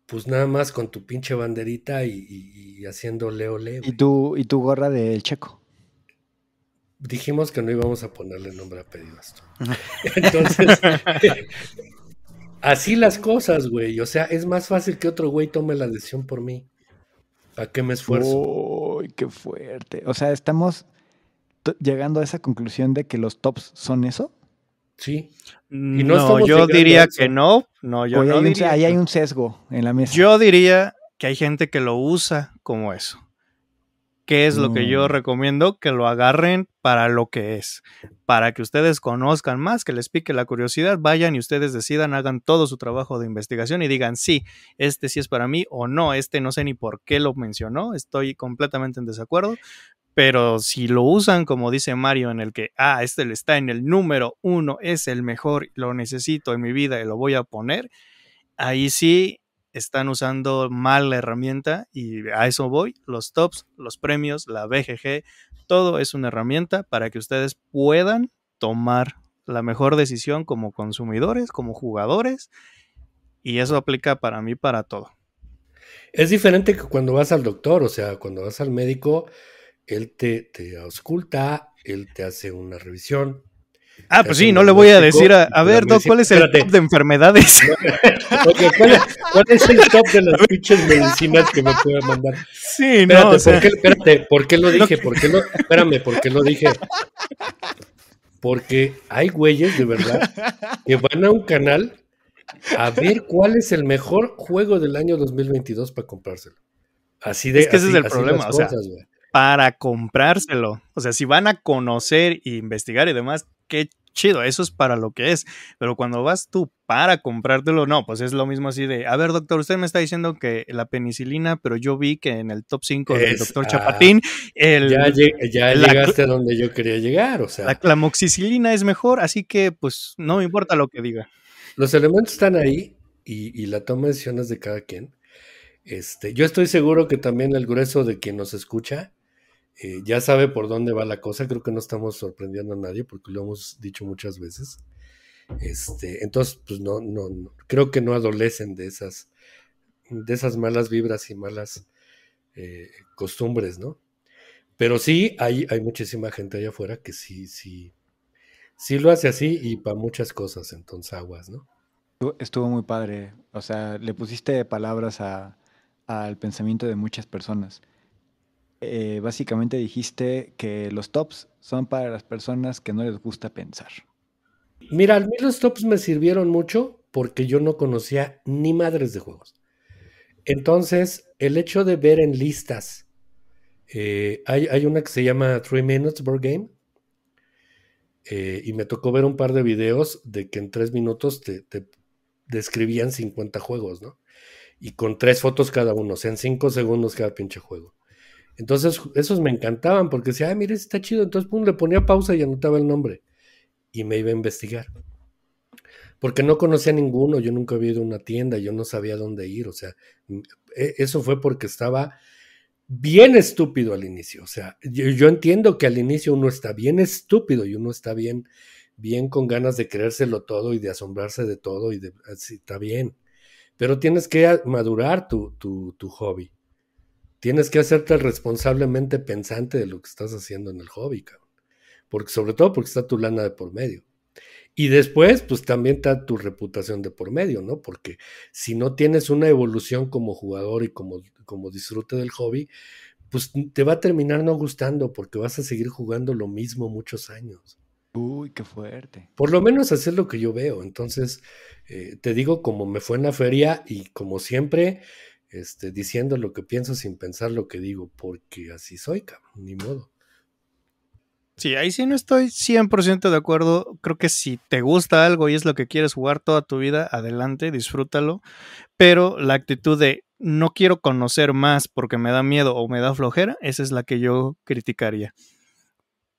pues nada más con tu pinche banderita y, haciendo leo leo. Y tu, y tu gorra del checo dijimos que no íbamos a ponerle nombre a pedido Entonces, así las cosas, güey. O sea, es más fácil que otro güey tome la decisión por mí. ¿Para qué me esfuerzo? Uy, qué fuerte. O sea, estamos llegando
a esa conclusión de que los tops son eso. Sí. no, yo diría que
no. No, yo no Ahí hay un sesgo en la mesa. Yo diría que hay gente que lo usa como eso. ¿Qué es lo que yo mm. recomiendo? Que lo agarren para lo que es, para que ustedes conozcan más, que les pique la curiosidad, vayan y ustedes decidan, hagan todo su trabajo de investigación y digan, sí, este sí es para mí o no, este no sé ni por qué lo mencionó, estoy completamente en desacuerdo, pero si lo usan como dice Mario en el que, ah, este está en el número uno, es el mejor, lo necesito en mi vida y lo voy a poner, ahí sí están usando mal la herramienta y a eso voy. Los tops, los premios, la BGG, todo es una herramienta para que ustedes puedan tomar la mejor decisión como consumidores, como jugadores, y eso aplica para mí para todo. Es diferente que cuando
vas al doctor, o sea, cuando vas al médico, él te, te ausculta, él te hace una revisión,
Ah, pues sí, no le voy a decir a, ver, ¿cuál es el top de enfermedades? ¿cuál, es, el top de las pinches medicinas que me puedan
mandar? Sí, no. espérate, ¿por qué lo dije? ¿Por qué no? espérame, ¿por qué lo dije? Porque hay güeyes, de verdad, que van a un canal a ver cuál es el mejor juego del año 2022 para comprárselo.
Así de. Es que ese es el problema, o sea, para comprárselo. O sea, si van a conocer e investigar y demás, qué chido, eso es para lo que es. Pero cuando vas tú para comprártelo, no, pues es lo mismo así de, a ver, doctor, usted me está diciendo que la penicilina, pero yo vi que en el top 5 del doctor Chapatín, el, ya, llegaste a donde yo quería llegar, o sea. La clamoxicilina es mejor, así que pues no me eh, importa lo que diga. Los elementos
están ahí y, la toma de decisiones de cada quien. Este, yo estoy seguro que también el grueso de quien nos escucha eh, ya sabe por dónde va la cosa, creo que no estamos sorprendiendo a nadie porque lo hemos dicho muchas veces. Este, entonces, pues no, no, creo que no adolecen de esas, de esas malas vibras y malas eh, costumbres, ¿no? Pero sí hay, hay muchísima gente allá afuera que sí, sí, sí lo hace así y para muchas cosas, entonces aguas, ¿no? Estuvo muy padre, o sea, le pusiste palabras al pensamiento de muchas
personas. Eh, básicamente dijiste que los tops son para las
personas que no les gusta pensar. Mira, a mí los tops me sirvieron mucho porque yo no conocía ni madres de juegos. Entonces, el hecho de ver en listas, eh, hay, una que se llama Three Minutes Board Game, eh, y me tocó ver un par de videos de que en tres minutos te, describían 50 juegos, ¿no? Y con tres fotos cada uno, o sea, en cinco segundos cada pinche juego. Entonces, esos me encantaban porque decía, ay, mire, está chido. Entonces, le ponía pausa y anotaba el nombre. Y me iba a investigar. Porque no conocía a ninguno, yo nunca había ido a una tienda, yo no sabía dónde ir. O sea, mm, e, eso fue porque estaba bien estúpido al inicio. O sea, yo, entiendo que al inicio uno está bien estúpido y uno está bien, bien con ganas de creérselo todo y de asombrarse de todo y de, así, ah, está bien. Pero tienes que madurar tu, tu hobby tienes que hacerte responsablemente pensante de lo que estás haciendo en el hobby, cabrón. Porque, sobre todo porque está tu lana de por medio. Y después, pues también está tu reputación de por medio, ¿no? Porque si no tienes una evolución como jugador y como, como disfrute del hobby, pues te va a terminar no gustando porque vas a seguir jugando lo mismo muchos años. Uy, qué fuerte. Por lo menos así es lo que yo veo. Entonces, eh, te digo, como me fue en la feria y como siempre, este, diciendo lo que pienso sin pensar lo que digo, porque así soy, cabrón, ni modo.
Sí, ahí sí no estoy 100% de acuerdo. Creo que si te gusta algo y es lo que quieres jugar toda tu vida, adelante, disfrútalo. Pero la actitud de no quiero conocer más porque me da miedo o me da flojera, esa es la que yo criticaría.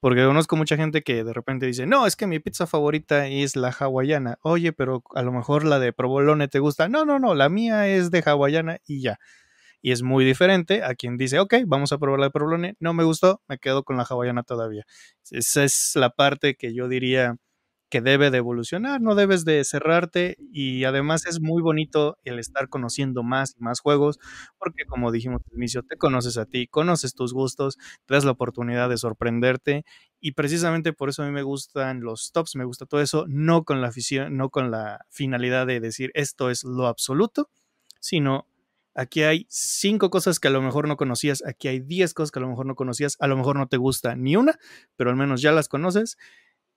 Porque conozco mucha gente que de repente dice, no, es que mi pizza favorita es la hawaiana. Oye, pero a lo mejor la de provolone te gusta. No, no, no, la mía es de hawaiana y ya. Y es muy diferente a quien dice, ok, vamos a probar la de provolone. No me gustó, me quedo con la hawaiana todavía. Esa es la parte que yo diría debe de evolucionar, no debes de cerrarte y además es muy bonito el estar conociendo más y más juegos, porque como dijimos al inicio, te conoces a ti, conoces tus gustos, te la oportunidad de sorprenderte y precisamente por eso a mí me gustan los tops, me gusta todo eso, no con la afición, no con la finalidad de decir esto es lo absoluto, sino Aquí hay cinco cosas que a lo mejor no conocías, aquí hay diez cosas que a lo mejor no conocías, a lo mejor no te gusta ni una, pero al menos ya las conoces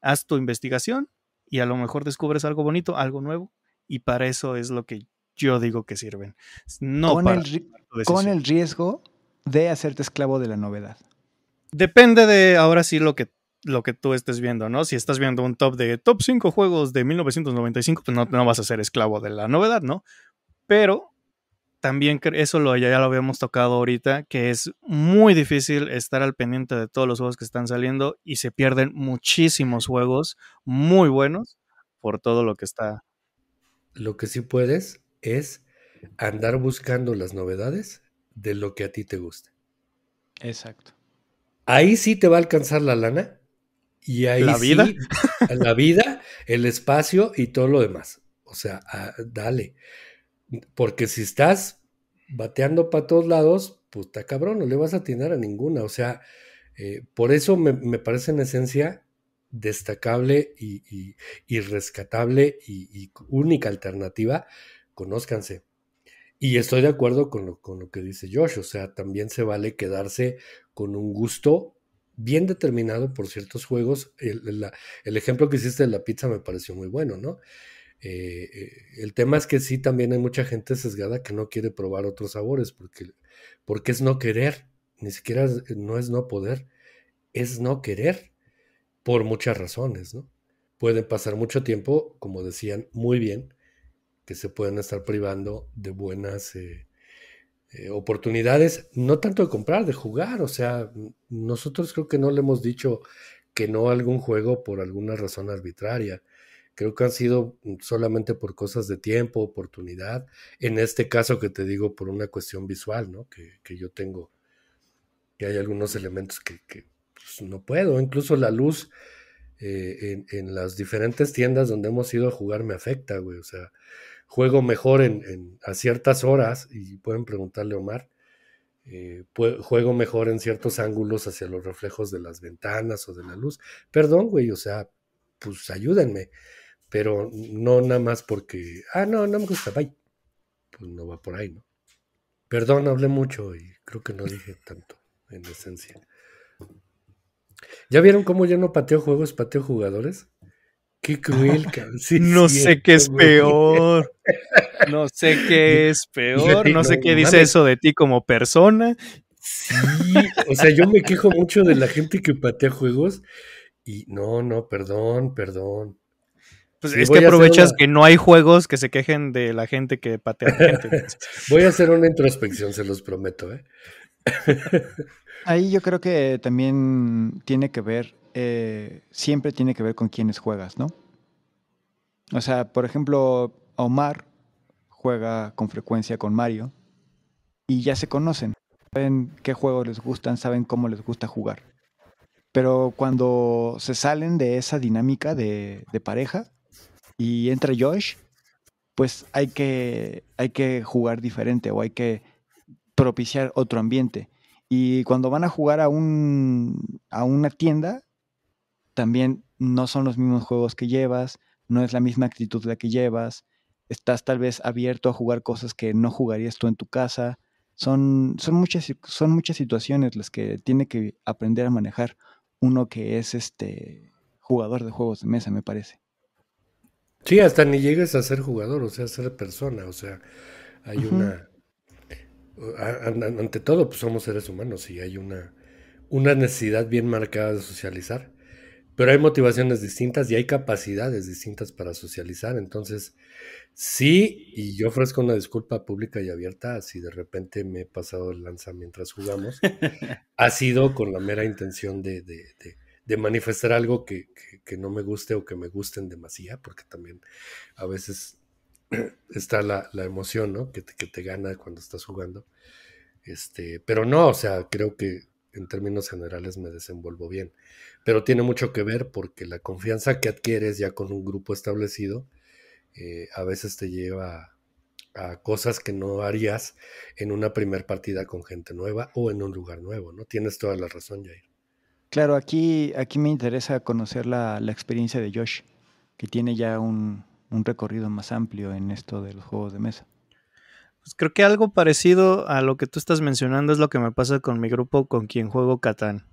haz tu investigación y a lo mejor descubres algo bonito, algo nuevo, y para eso es lo que yo digo que sirven. No con, el, riesgo de hacerte esclavo de la novedad. Depende de ahora sí lo que lo que tú estés viendo, ¿no? Si estás viendo un top de top 5 juegos de 1995, pues no, no vas a ser esclavo de la novedad, ¿no? Pero también eso lo, ya, lo habíamos tocado ahorita, que es muy difícil estar al pendiente de todos los juegos que están saliendo y se pierden muchísimos juegos muy buenos por todo lo que está. Lo que sí puedes es andar
buscando las novedades de lo que a ti te gusta. Exacto. Ahí sí te va a alcanzar la lana y ahí la vida, la vida, el espacio y todo lo demás. O sea, ah, dale. Porque si estás bateando para todos lados, puta pues, cabrón, no le vas a atinar a ninguna. O sea, eh, por eso me, me, parece en esencia destacable y, y, y rescatable y, única alternativa, conózcanse. Y estoy de acuerdo con lo, con lo que dice Josh, o sea, también se vale quedarse con un gusto bien determinado por ciertos juegos. el, el ejemplo que hiciste de la pizza me pareció muy bueno, ¿no? Eh, eh, el tema es que sí, también hay mucha gente sesgada que no quiere probar otros sabores, porque, porque es no querer, ni siquiera eh, no es no poder, es no querer por muchas razones, ¿no? Pueden pasar mucho tiempo, como decían muy bien, que se pueden estar privando de buenas oportunidades, no tanto de comprar, de jugar, o sea, nosotros creo que no le hemos dicho que no a algún juego por alguna razón arbitraria Creo que han sido solamente por cosas de tiempo, oportunidad. En este caso que te digo, por una cuestión visual, ¿no? Que, yo tengo, que hay algunos elementos que, pues, no puedo. Incluso la luz eh, en, en, las diferentes tiendas donde hemos ido a jugar me afecta, güey. O sea, juego mejor en, a ciertas horas, y pueden preguntarle a Omar, eh, juego mejor en ciertos ángulos hacia los reflejos de las ventanas o de la luz. Perdón, güey, o sea, pues ayúdenme. Pero no nada más porque, ah, no, no me gusta, bye. Pues no va por ahí, ¿no? Perdón, hablé mucho y creo que no dije tanto, en esencia. ¿Ya vieron cómo ya no pateo
juegos, pateo jugadores? Qué cruel, sí, No sé qué es peor. No sé qué es peor. no, sé qué dice eso de ti como persona. Sí, o sea, yo me quejo mucho de la gente que patea juegos y
no, no, perdón, perdón. Pues es que aprovechas que no
hay juegos que se quejen de la gente que patea gente.
voy a hacer una introspección, se los prometo. ¿eh?
Ahí yo creo que también tiene que ver, eh, siempre tiene que ver con quiénes juegas, ¿no? O sea, por ejemplo, Omar juega con frecuencia con Mario y ya se conocen, saben qué juegos les gustan, saben cómo les gusta jugar. Pero cuando se salen de esa dinámica de pareja, y entra Josh, pues hay que, hay que jugar diferente o hay que propiciar otro ambiente. Y cuando van a jugar a, un, a una tienda, también no son los mismos juegos que llevas, no es la misma actitud la que llevas, estás tal vez abierto a jugar cosas que no jugarías tú en tu casa. Son, son, muchas, son muchas situaciones las que tiene que aprender a manejar uno que es este
jugador de juegos de mesa, me parece. Sí, hasta ni llegues a ser jugador, o sea, a ser persona, o sea, hay una... ante todo, pues somos seres humanos y hay una, una necesidad bien marcada de socializar, pero hay motivaciones distintas y hay capacidades distintas para socializar, entonces sí, y yo ofrezco una disculpa pública y abierta si de repente me he pasado el lanza mientras jugamos, ha sido con la mera intención de de manifestar algo que, no me guste o que me gusten demasía, porque también a veces está la, emoción, Que te, gana cuando estás jugando. Este, pero no, o sea, creo que en términos generales me desenvuelvo bien. Pero tiene mucho que ver porque la confianza que adquieres ya con un grupo establecido eh, a veces te lleva a, cosas que no harías en una primer partida con gente nueva o en un lugar nuevo, ¿no? Tienes toda la razón, Jair.
Claro, aquí, aquí me interesa conocer la, experiencia de Josh, que tiene ya un, un, recorrido más amplio en esto
de los juegos de mesa. Pues creo que algo parecido a lo que tú estás mencionando es lo que me pasa con mi grupo con quien juego Catán.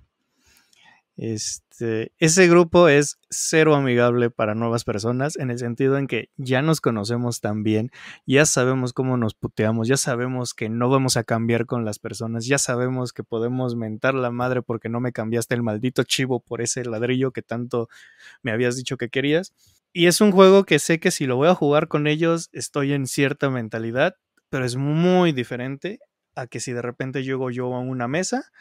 Este, ese grupo es cero amigable para nuevas personas en el sentido en que ya nos conocemos tan bien, ya sabemos cómo nos puteamos, ya sabemos que no vamos a cambiar con las personas, ya sabemos que podemos mentar la madre porque no me cambiaste el maldito chivo por ese ladrillo que tanto me habías dicho que querías. Y es un juego que sé que si lo voy a jugar con ellos estoy en cierta mentalidad, pero es muy diferente a que si de repente llego yo a una mesa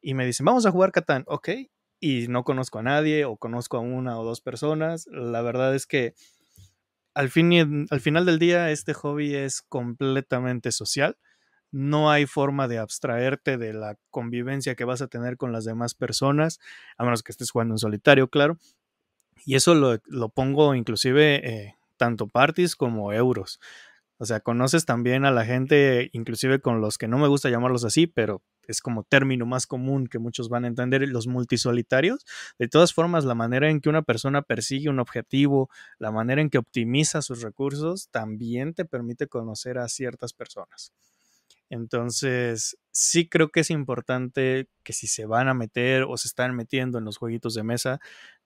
y me dicen, vamos a jugar Catán, ok, y no conozco a nadie o conozco a una o dos personas. La verdad es que al, fin, al final del día este hobby es completamente social. No hay forma de abstraerte de la convivencia que vas a tener con las demás personas, a menos que estés jugando en solitario, claro. Y eso lo, lo pongo inclusive eh, tanto parties como euros. O sea, conoces también a la gente, inclusive con los que no me gusta llamarlos así, pero es como término más común que muchos van a entender, los multisolitarios. De todas formas, la manera en que una persona persigue un objetivo, la manera en que optimiza sus recursos, también te permite conocer a ciertas personas. Entonces, sí creo que es importante que si se van a meter o se están metiendo en los jueguitos de mesa,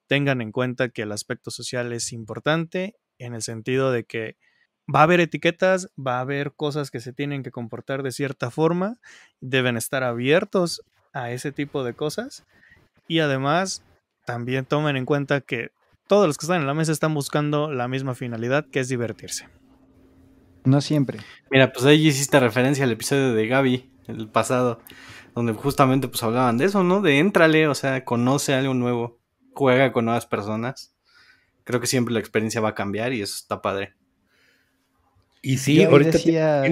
tengan en cuenta que el aspecto social es importante en el sentido de que va a haber etiquetas, va a haber cosas que se tienen que comportar de cierta forma, deben estar abiertos a ese tipo de cosas y además también tomen en cuenta que todos los que están en la mesa están buscando la misma finalidad que es divertirse.
No siempre.
Mira, pues ahí hiciste referencia al episodio de Gaby, el pasado, donde justamente pues hablaban de eso, ¿no? De entrale, o sea, conoce algo nuevo, juega con nuevas personas. Creo que siempre la experiencia va a cambiar y eso está padre. Y sí, ahorita decía,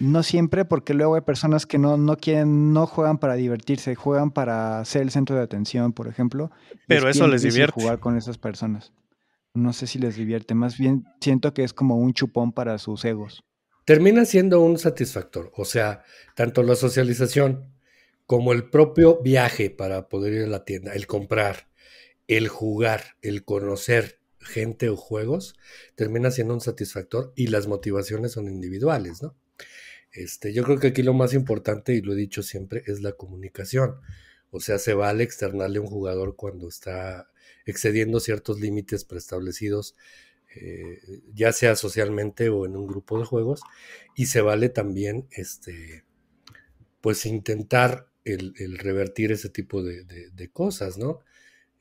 No siempre, porque luego hay personas que no, no quieren, no juegan para divertirse, juegan para ser el centro de atención, por ejemplo. Pero eso les divierte. Jugar con esas personas. No sé si les divierte, más bien siento que es como
un chupón para sus egos. Termina siendo un satisfactor, o sea, tanto la socialización como el propio viaje para poder ir a la tienda, el comprar, el jugar, el conocer, gente o juegos, termina siendo un satisfactor y las motivaciones son individuales, ¿no? Este, yo creo que aquí lo más importante, y lo he dicho siempre, es la comunicación. O sea, se vale externarle a un jugador cuando está excediendo ciertos límites preestablecidos, eh, ya sea socialmente o en un grupo de juegos, y se vale también, este, pues intentar el, revertir ese tipo de, cosas, ¿no?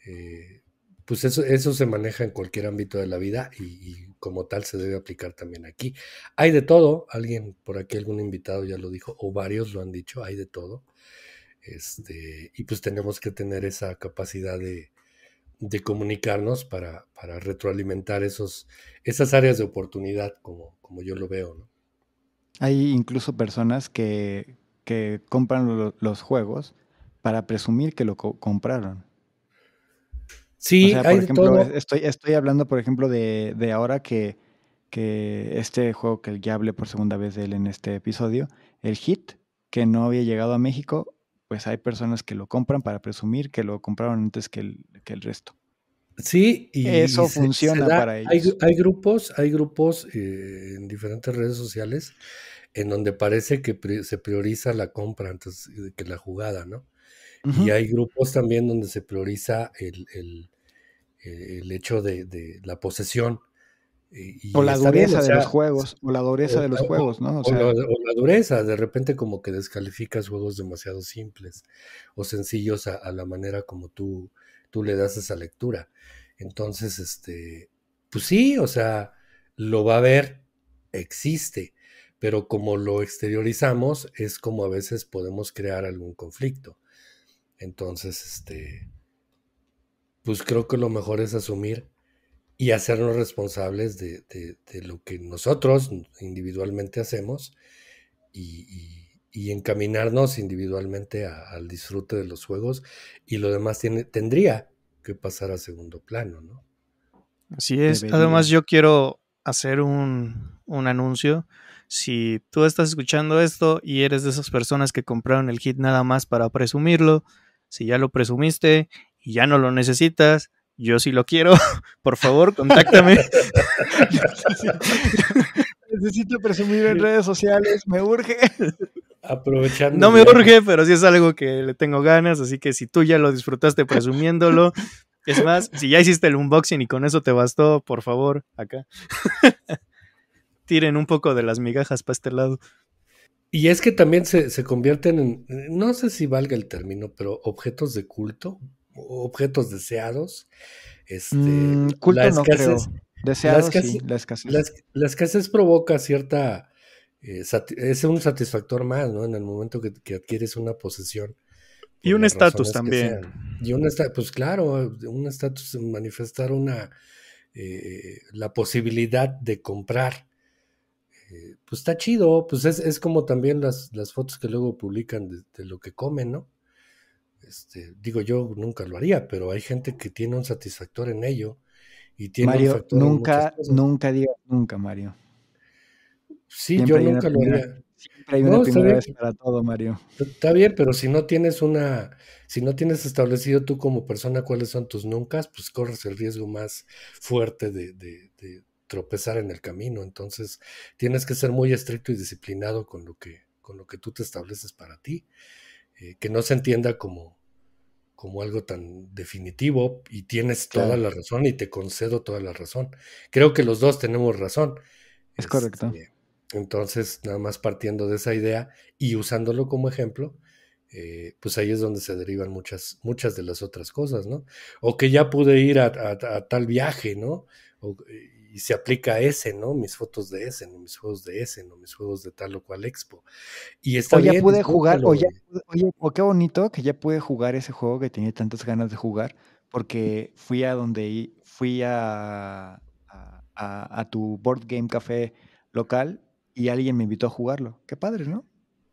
Eh, pues eso, se maneja en cualquier ámbito de la vida y, como tal se debe aplicar también aquí. Hay de todo, alguien por aquí, algún invitado ya lo dijo, o varios lo han dicho, hay de todo. Este, y pues tenemos que tener esa capacidad de, comunicarnos para, retroalimentar esos, esas áreas de oportunidad, como, como yo lo veo.
Hay incluso personas que, compran los juegos para presumir que lo compraron.
Sí, por ejemplo,
Estoy, estoy hablando, por ejemplo, de, ahora que, que, este juego que ya hablé por segunda vez de él en este episodio, el Hit, que no había llegado a México, pues hay personas que lo compran para presumir que lo compraron antes que el, resto.
Sí, y eso funciona para ellos. Hay, grupos, hay grupos eh, en diferentes redes sociales en donde parece que se prioriza la compra antes que la jugada, ¿no? Y hay grupos también donde se prioriza el eh, el hecho de, la posesión. Eh, y o la dureza de los juegos,
o la dureza de los juegos, ¿no? O, la,
dureza, de repente como que descalificas juegos demasiado simples o sencillos a, la manera como tú, tú le das esa lectura. Entonces, este, pues sí, o sea, lo va a ver, existe, pero como lo exteriorizamos, es como a veces podemos crear algún conflicto. Entonces, este, pues creo que lo mejor es asumir y hacernos responsables de, lo que nosotros individualmente hacemos y, encaminarnos individualmente al disfrute de los juegos y lo demás tendría que pasar a segundo plano, ¿no? Así es. Además
yo quiero hacer un, un anuncio si tú estás escuchando esto y eres de esas personas que compraron el hit nada más para presumirlo, si ya lo presumiste ya no lo necesitas, yo sí lo quiero, por favor, contáctame.
Necesito presumir en redes sociales, me urge.
Aprovechando. No me urge, pero sí es algo que le tengo ganas, así que si tú ya lo disfrutaste presumiéndolo, es más, si ya hiciste el unboxing y con eso te bastó, por favor, acá. Tiren un poco de las migajas para este lado. Y es que también se, se convierten
en, no sé si valga el término, pero objetos de culto, objetos deseados. Este, la escasez, provoca cierta... Eh, es un satisfactor más, ¿no? En el momento que, adquieres una posesión.
Y un estatus también.
Y un estatus, pues claro, un estatus, manifestar una... Eh, la posibilidad de comprar eh, pues está chido, pues es, es como también las, las, fotos que luego publican de, lo que comen, ¿no? Este, digo yo nunca lo haría, pero hay gente que tiene un satisfactor en ello y tiene Mario, un nunca, nunca digas nunca, Mario. Sí, yo nunca lo haría. Siempre hay una primera vez para todo, Mario. Está bien, pero si no tienes una, si no tienes establecido tú como persona cuáles son tus nunca, pues corres el riesgo más fuerte de, de tropezar en el camino. Entonces, tienes que ser muy estricto y disciplinado con lo que, con lo que tú te estableces para ti. Eh, que no se entienda como, como algo tan definitivo y tienes toda la razón y te concedo toda la razón. Creo que los dos tenemos razón. Es correcto. Este, entonces, nada más partiendo de esa idea y usándolo como ejemplo, eh, pues ahí es donde se derivan muchas, muchas de las otras cosas, ¿no? O que ya pude ir a, tal viaje, ¿no? Eh, y se aplica a ese, ¿no? Mis fotos de ese, mis juegos de ese, ¿no? mis juegos de tal o cual expo. Y o ya pude jugar, o oye,
o qué bonito que ya pude jugar ese juego que tenía tantas ganas de jugar, porque fui a donde fui a, a, tu board game
café local y alguien me invitó a jugarlo. Qué padre, ¿no?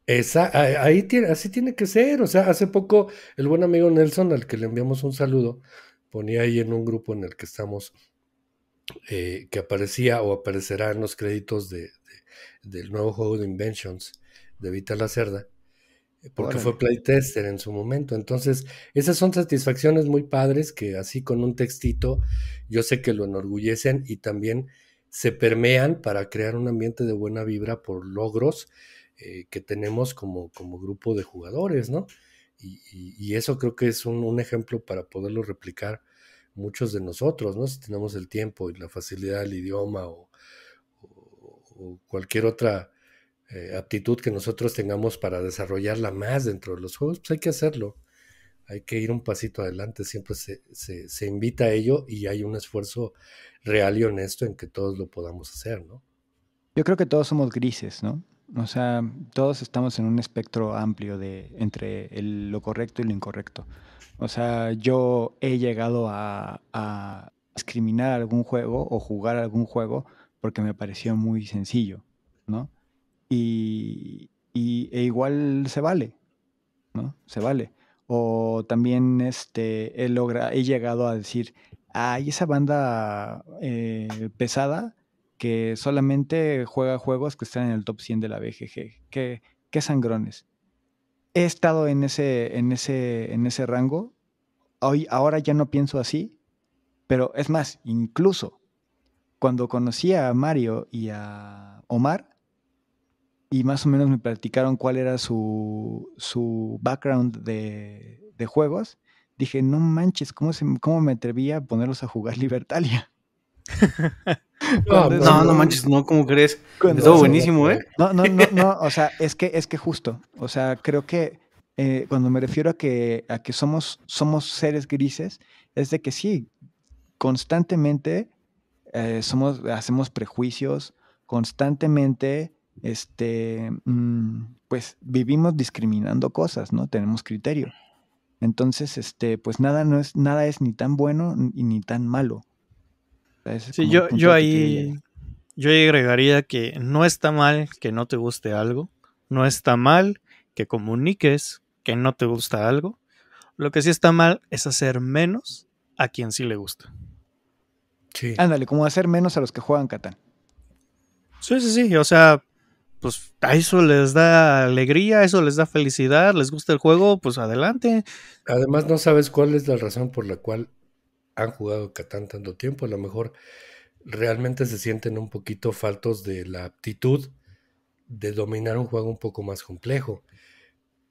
Esa, ahí así tiene que ser. O sea, hace poco el buen amigo Nelson, al que le enviamos un saludo, ponía ahí en un grupo en el que estamos eh, que aparecía o aparecerá en los créditos de, del nuevo juego de Inventions de Vita Cerda eh, porque fue playtester en su momento. Entonces, esas son satisfacciones muy padres que así con un textito yo sé que lo enorgullecen y también se permean para crear un ambiente de buena vibra por logros eh, que tenemos como, como grupo de jugadores, ¿no? Y, eso creo que es un, ejemplo para poderlo replicar muchos de nosotros, ¿no? Si tenemos el tiempo y la facilidad del idioma o, cualquier otra eh, aptitud que nosotros tengamos para desarrollarla más dentro de los juegos, pues hay que hacerlo. Hay que ir un pasito adelante, siempre se, se, se invita a ello y hay un esfuerzo real y honesto en que todos lo podamos hacer, ¿no?
Yo creo que todos somos grises, ¿no? O sea, todos estamos en un espectro amplio de entre lo correcto y lo incorrecto. O sea, yo he llegado a, discriminar algún juego o jugar algún juego porque me pareció muy sencillo, ¿no? Y, e igual se vale, ¿no? Se vale. O también este, he, logra, he llegado a decir, ay, esa banda eh, pesada que solamente juega juegos que están en el top 100 de la BGG. Qué, sangrones. He estado en ese, en ese, en ese rango. Hoy, ahora ya no pienso así, pero es más, incluso cuando conocí a Mario y a Omar, y más o menos me platicaron cuál era su, background de, juegos, dije, no manches, ¿cómo, se, ¿cómo me atrevía a ponerlos a jugar Libertalia?
no, no, manches, no, como crees? todo buenísimo, ¿eh?
No, no, no, no, o sea, es que, es que justo, o sea, creo que eh, cuando me refiero a que, a que somos, somos seres grises, es de que sí, constantemente eh, somos, hacemos prejuicios, constantemente, este, mm, pues vivimos discriminando cosas, ¿no? Tenemos criterio. Entonces, este, pues nada, no es, nada es ni tan bueno ni tan malo Sí, yo, yo ahí
yo agregaría que no está mal que no te guste algo, no está mal que comuniques que no te gusta algo. Lo que sí está mal es hacer menos a quien sí le gusta. Sí.
Ándale, como hacer menos a los que juegan Catán.
Sí, sí, sí. O sea, pues a eso les da alegría, eso les da felicidad, les gusta el juego, pues adelante. Además, no sabes cuál es la razón por la cual
han jugado Catán tanto tiempo, a lo mejor realmente se sienten un poquito faltos de la aptitud de dominar un juego un poco más complejo,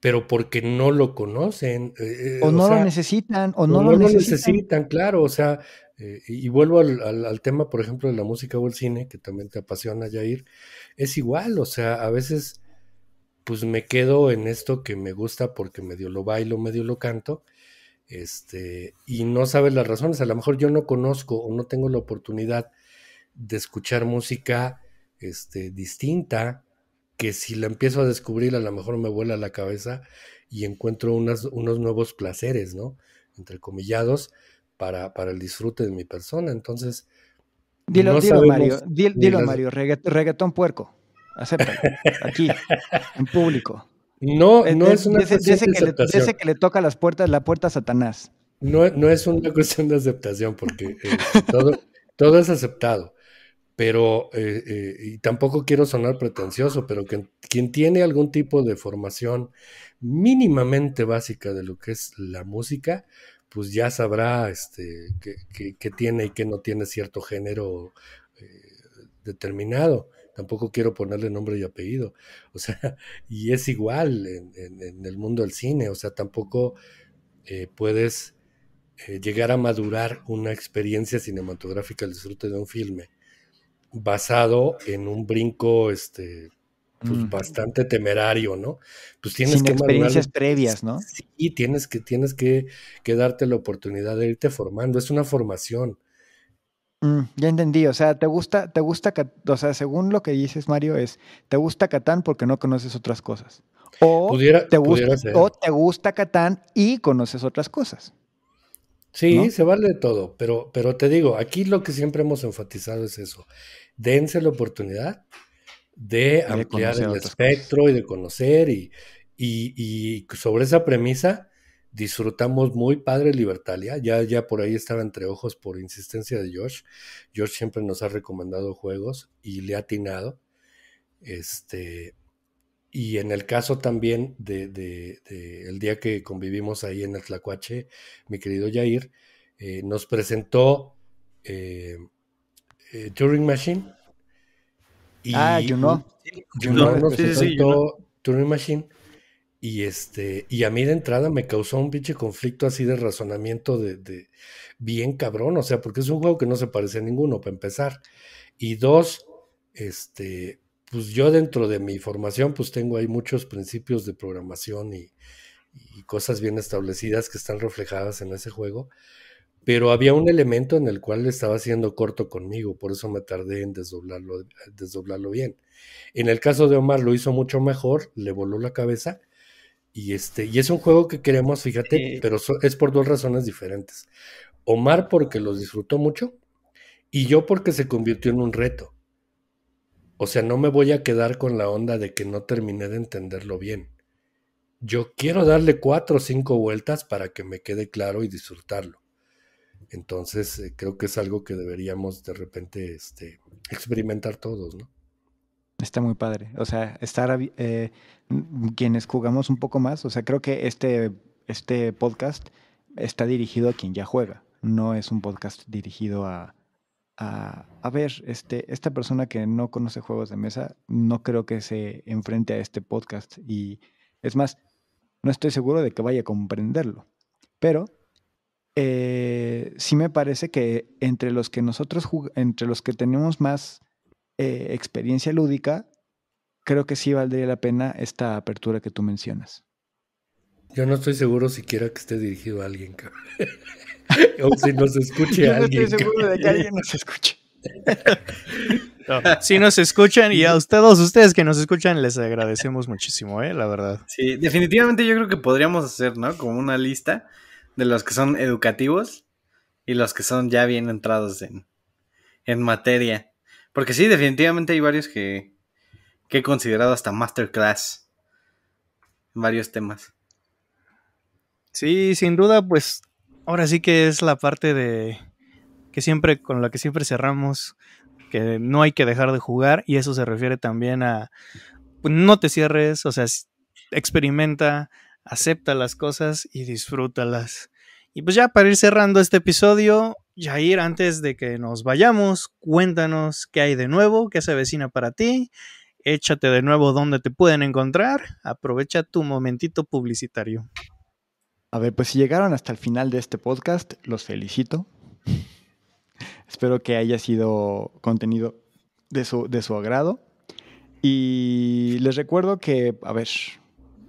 pero porque no lo conocen. Eh, eh, o, no lo necesitan, o no, lo, necesitan. claro, o sea, eh, y vuelvo al, al, tema, por ejemplo, de la música o el cine, que también te apasiona, Jair, es igual, o sea, a veces pues me quedo en esto que me gusta porque medio lo bailo, medio lo canto, este, y no sabes las razones. A lo mejor yo no conozco o no tengo la oportunidad de escuchar música este, distinta, que si la empiezo a descubrir, a lo mejor me vuela la cabeza y encuentro unos nuevos placeres, ¿no? comillados para, para el disfrute de mi persona. Entonces. Dilo, Mario, dilo, Mario,
reggaetón puerco. acepta aquí,
en público.
No, no es una cuestión de, aceptación. Le, que le toca las puertas, la puerta a Satanás.
No, es una cuestión de aceptación, porque este, todo, es aceptado. Pero, eh, eh, y tampoco quiero sonar pretencioso, pero que, quien tiene algún tipo de formación mínimamente básica de lo que es la música, pues ya sabrá este, qué, tiene y qué no tiene cierto género eh, determinado tampoco quiero ponerle nombre y apellido. O sea, y es igual en, el mundo del cine, o sea, tampoco eh, puedes eh, llegar a madurar una experiencia cinematográfica, al disfrute de un filme, basado en un brinco, este, pues, bastante temerario, ¿no? Pues tienes que experiencias previas, ¿no? Sí, tienes que tienes que, darte la oportunidad de irte formando, es una formación. Mm, ya entendí, o sea, te gusta, te gusta, o sea, según
lo que dices Mario es, te gusta Catán porque no conoces otras cosas. O, te, gusta,
o Catán y conoces otras cosas. Sí, se vale de todo, pero, pero te digo, aquí lo que siempre hemos enfatizado es eso. Dense la oportunidad de ampliar el espectro y de conocer y, y sobre esa premisa disfrutamos muy padre Libertalia. Ya, ya por ahí estaba entre ojos por insistencia de Josh. Josh siempre nos ha recomendado juegos y le ha atinado. Este, y en el caso también de, el día que convivimos ahí en el Tlacuache, mi querido Jair, eh, nos presentó eh, eh, Turing Machine. Ah, y, ah, Juno nos presentó Turing Machine y este, y a mí de entrada me causó un pinche conflicto así de razonamiento de, bien cabrón, o sea, porque es un juego que no se parece a ninguno, para empezar. Y dos, este, pues yo dentro de mi formación, pues tengo ahí muchos principios de programación y, cosas bien establecidas que están reflejadas en ese juego. Pero había un elemento en el cual estaba haciendo corto conmigo, por eso me tardé en desdoblarlo, desdoblarlo bien. En el caso de Omar lo hizo mucho mejor, le voló la cabeza y, este, y es un juego que queremos, fíjate, pero es por dos razones diferentes. Omar porque los disfrutó mucho y yo porque se convirtió en un reto. O sea, no me voy a quedar con la onda de que no terminé de entenderlo bien. Yo quiero darle cuatro o cinco vueltas para que me quede claro y disfrutarlo. Entonces, eh, creo que es algo que deberíamos de repente este, experimentar todos, ¿no?
Está muy padre. O sea, estar eh, mm, quienes jugamos un poco más, o sea, creo que este, este podcast está dirigido a quien ya juega. No es un podcast dirigido a, a, ver, este, esta persona que no conoce juegos de mesa, no creo que se enfrente a este podcast. Y es más, no estoy seguro de que vaya a comprenderlo. Pero eh, sí me parece que entre los que nosotros, entre los que tenemos más eh, experiencia lúdica, creo que sí valdría la pena esta apertura que tú mencionas.
Yo no estoy seguro siquiera que esté dirigido a alguien, o si nos
escuche no estoy seguro
de que alguien nos escuche.
Si nos escuchan y a ustedes, ustedes que nos escuchan les agradecemos muchísimo, eh, la verdad. Sí, definitivamente
yo creo que podríamos hacer, ¿no? Como una lista de los que son educativos y los que son ya bien entrados en, en materia. Porque sí, definitivamente hay varios que, he considerado hasta masterclass. Varios temas.
Sí, sin duda, pues ahora sí que es la parte de que siempre con la que siempre cerramos, que no hay que dejar de jugar y eso se refiere también a pues, no te cierres, o sea, experimenta, acepta las cosas y disfrútalas. Y pues ya para ir cerrando este episodio, Jair, antes de que nos vayamos, cuéntanos qué hay de nuevo, qué se avecina para ti. Échate de nuevo donde te pueden encontrar. Aprovecha tu momentito publicitario.
A ver, pues si llegaron hasta el final de este podcast, los felicito. Espero que haya sido contenido de su, de su agrado. Y les recuerdo que, a ver,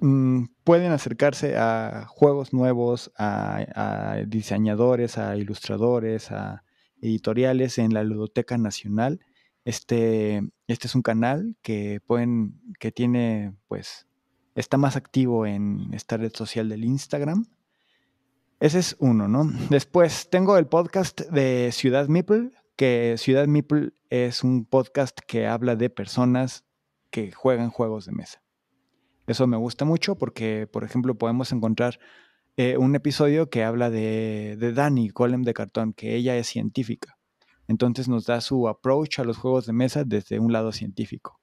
Mm, pueden acercarse a juegos nuevos, a, diseñadores, a ilustradores, a editoriales en la Ludoteca Nacional. Este, este es un canal que pueden, que tiene, pues, está más activo en esta red social del Instagram. Ese es uno, ¿no? Después tengo el podcast de Ciudad Meeple, que Ciudad Meeple es un podcast que habla de personas que juegan juegos de mesa. Eso me gusta mucho porque, por ejemplo, podemos encontrar eh, un episodio que habla de, de Dani, Colem de Cartón, que ella es científica. Entonces nos da su approach a los juegos de mesa desde un lado científico.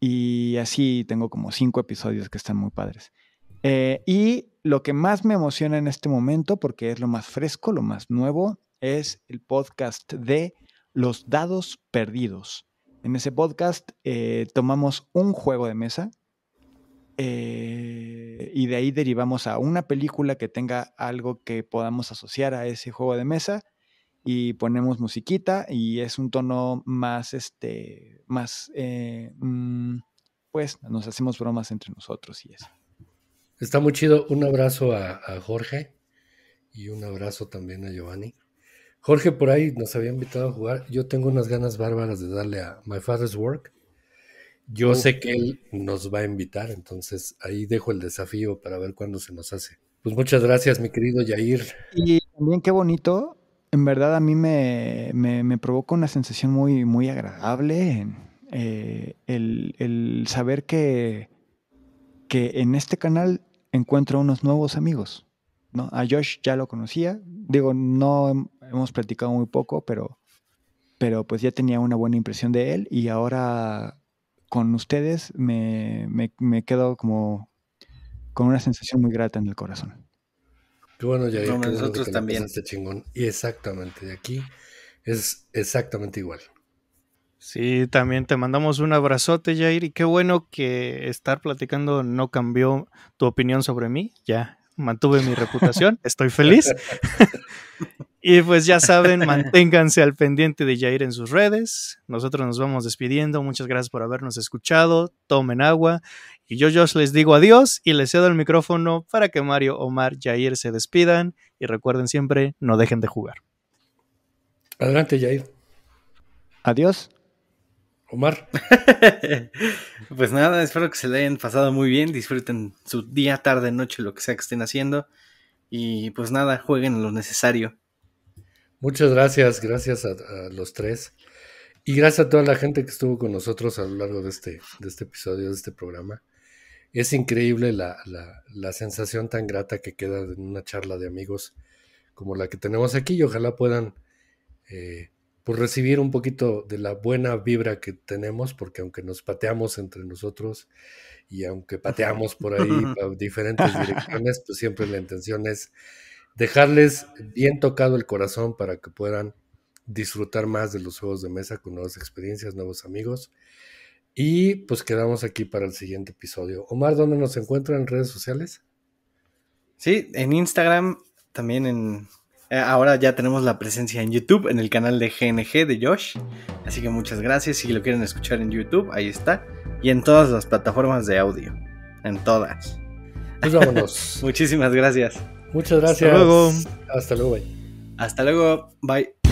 Y así tengo como cinco episodios que están muy padres. Eh, y lo que más me emociona en este momento, porque es lo más fresco, lo más nuevo, es el podcast de Los Dados Perdidos. En ese podcast eh, tomamos un juego de mesa eh, y de ahí derivamos a una película que tenga algo que podamos asociar a ese juego de mesa y ponemos musiquita y es un tono más, este, más,
eh, mm, pues nos hacemos bromas entre nosotros y eso. Está muy chido. Un abrazo a, a Jorge y un abrazo también a Giovanni. Jorge por ahí nos había invitado a jugar. Yo tengo unas ganas bárbaras de darle a My Father's Work yo sé que él nos va a invitar, entonces ahí dejo el desafío para ver cuándo se nos hace. Pues muchas gracias, mi querido Yair. Y también qué bonito, en
verdad a mí me, me, provoca una sensación muy, muy agradable eh, el, saber que, que en este canal encuentro unos nuevos amigos. ¿no? A Josh ya lo conocía, digo, no hemos platicado muy poco, pero, pero pues ya tenía una buena impresión de él y ahora con ustedes me, me, quedo como con una sensación
muy grata en el corazón.
Qué bueno, Jair nosotros también. Chingón. Y exactamente, de aquí es exactamente igual.
Sí, también te mandamos un abrazote, Jair, y qué bueno que estar platicando no cambió tu opinión sobre mí. Ya mantuve mi reputación, estoy feliz. Y pues ya saben, manténganse al pendiente de Jair en sus redes. Nosotros nos vamos despidiendo. Muchas gracias por habernos escuchado. Tomen agua. Y yo, yo les digo adiós y les cedo el micrófono para que Mario, Omar, Jair se despidan. Y recuerden siempre, no dejen de jugar.
Adelante, Jair.
Adiós. Omar.
pues nada, espero que se le hayan pasado muy bien. Disfruten su día, tarde, noche, lo que sea que estén haciendo. Y pues nada, jueguen lo necesario
Muchas gracias, gracias a, los tres. Y gracias a toda la gente que estuvo con nosotros a lo largo de este, de este episodio, de este programa. Es increíble la, la, la sensación tan grata que queda en una charla de amigos como la que tenemos aquí y ojalá puedan eh, por pues recibir un poquito de la buena vibra que tenemos, porque aunque nos pateamos entre nosotros y aunque pateamos por ahí diferentes direcciones, pues siempre la intención es dejarles bien tocado el corazón para que puedan disfrutar más de los juegos de mesa con nuevas experiencias, nuevos amigos.
Y pues quedamos aquí para el siguiente episodio. Omar,
¿dónde nos encuentran en redes sociales?
Sí, en Instagram, también en... Eh, ahora ya tenemos la presencia en YouTube, en el canal de GNG de Josh. Así que muchas gracias. Si lo quieren escuchar en YouTube, ahí está. Y en todas las plataformas de audio. En todas. Pues vámonos. Muchísimas gracias. Muchas gracias. Hasta luego. Hasta luego, bye. Hasta luego, bye.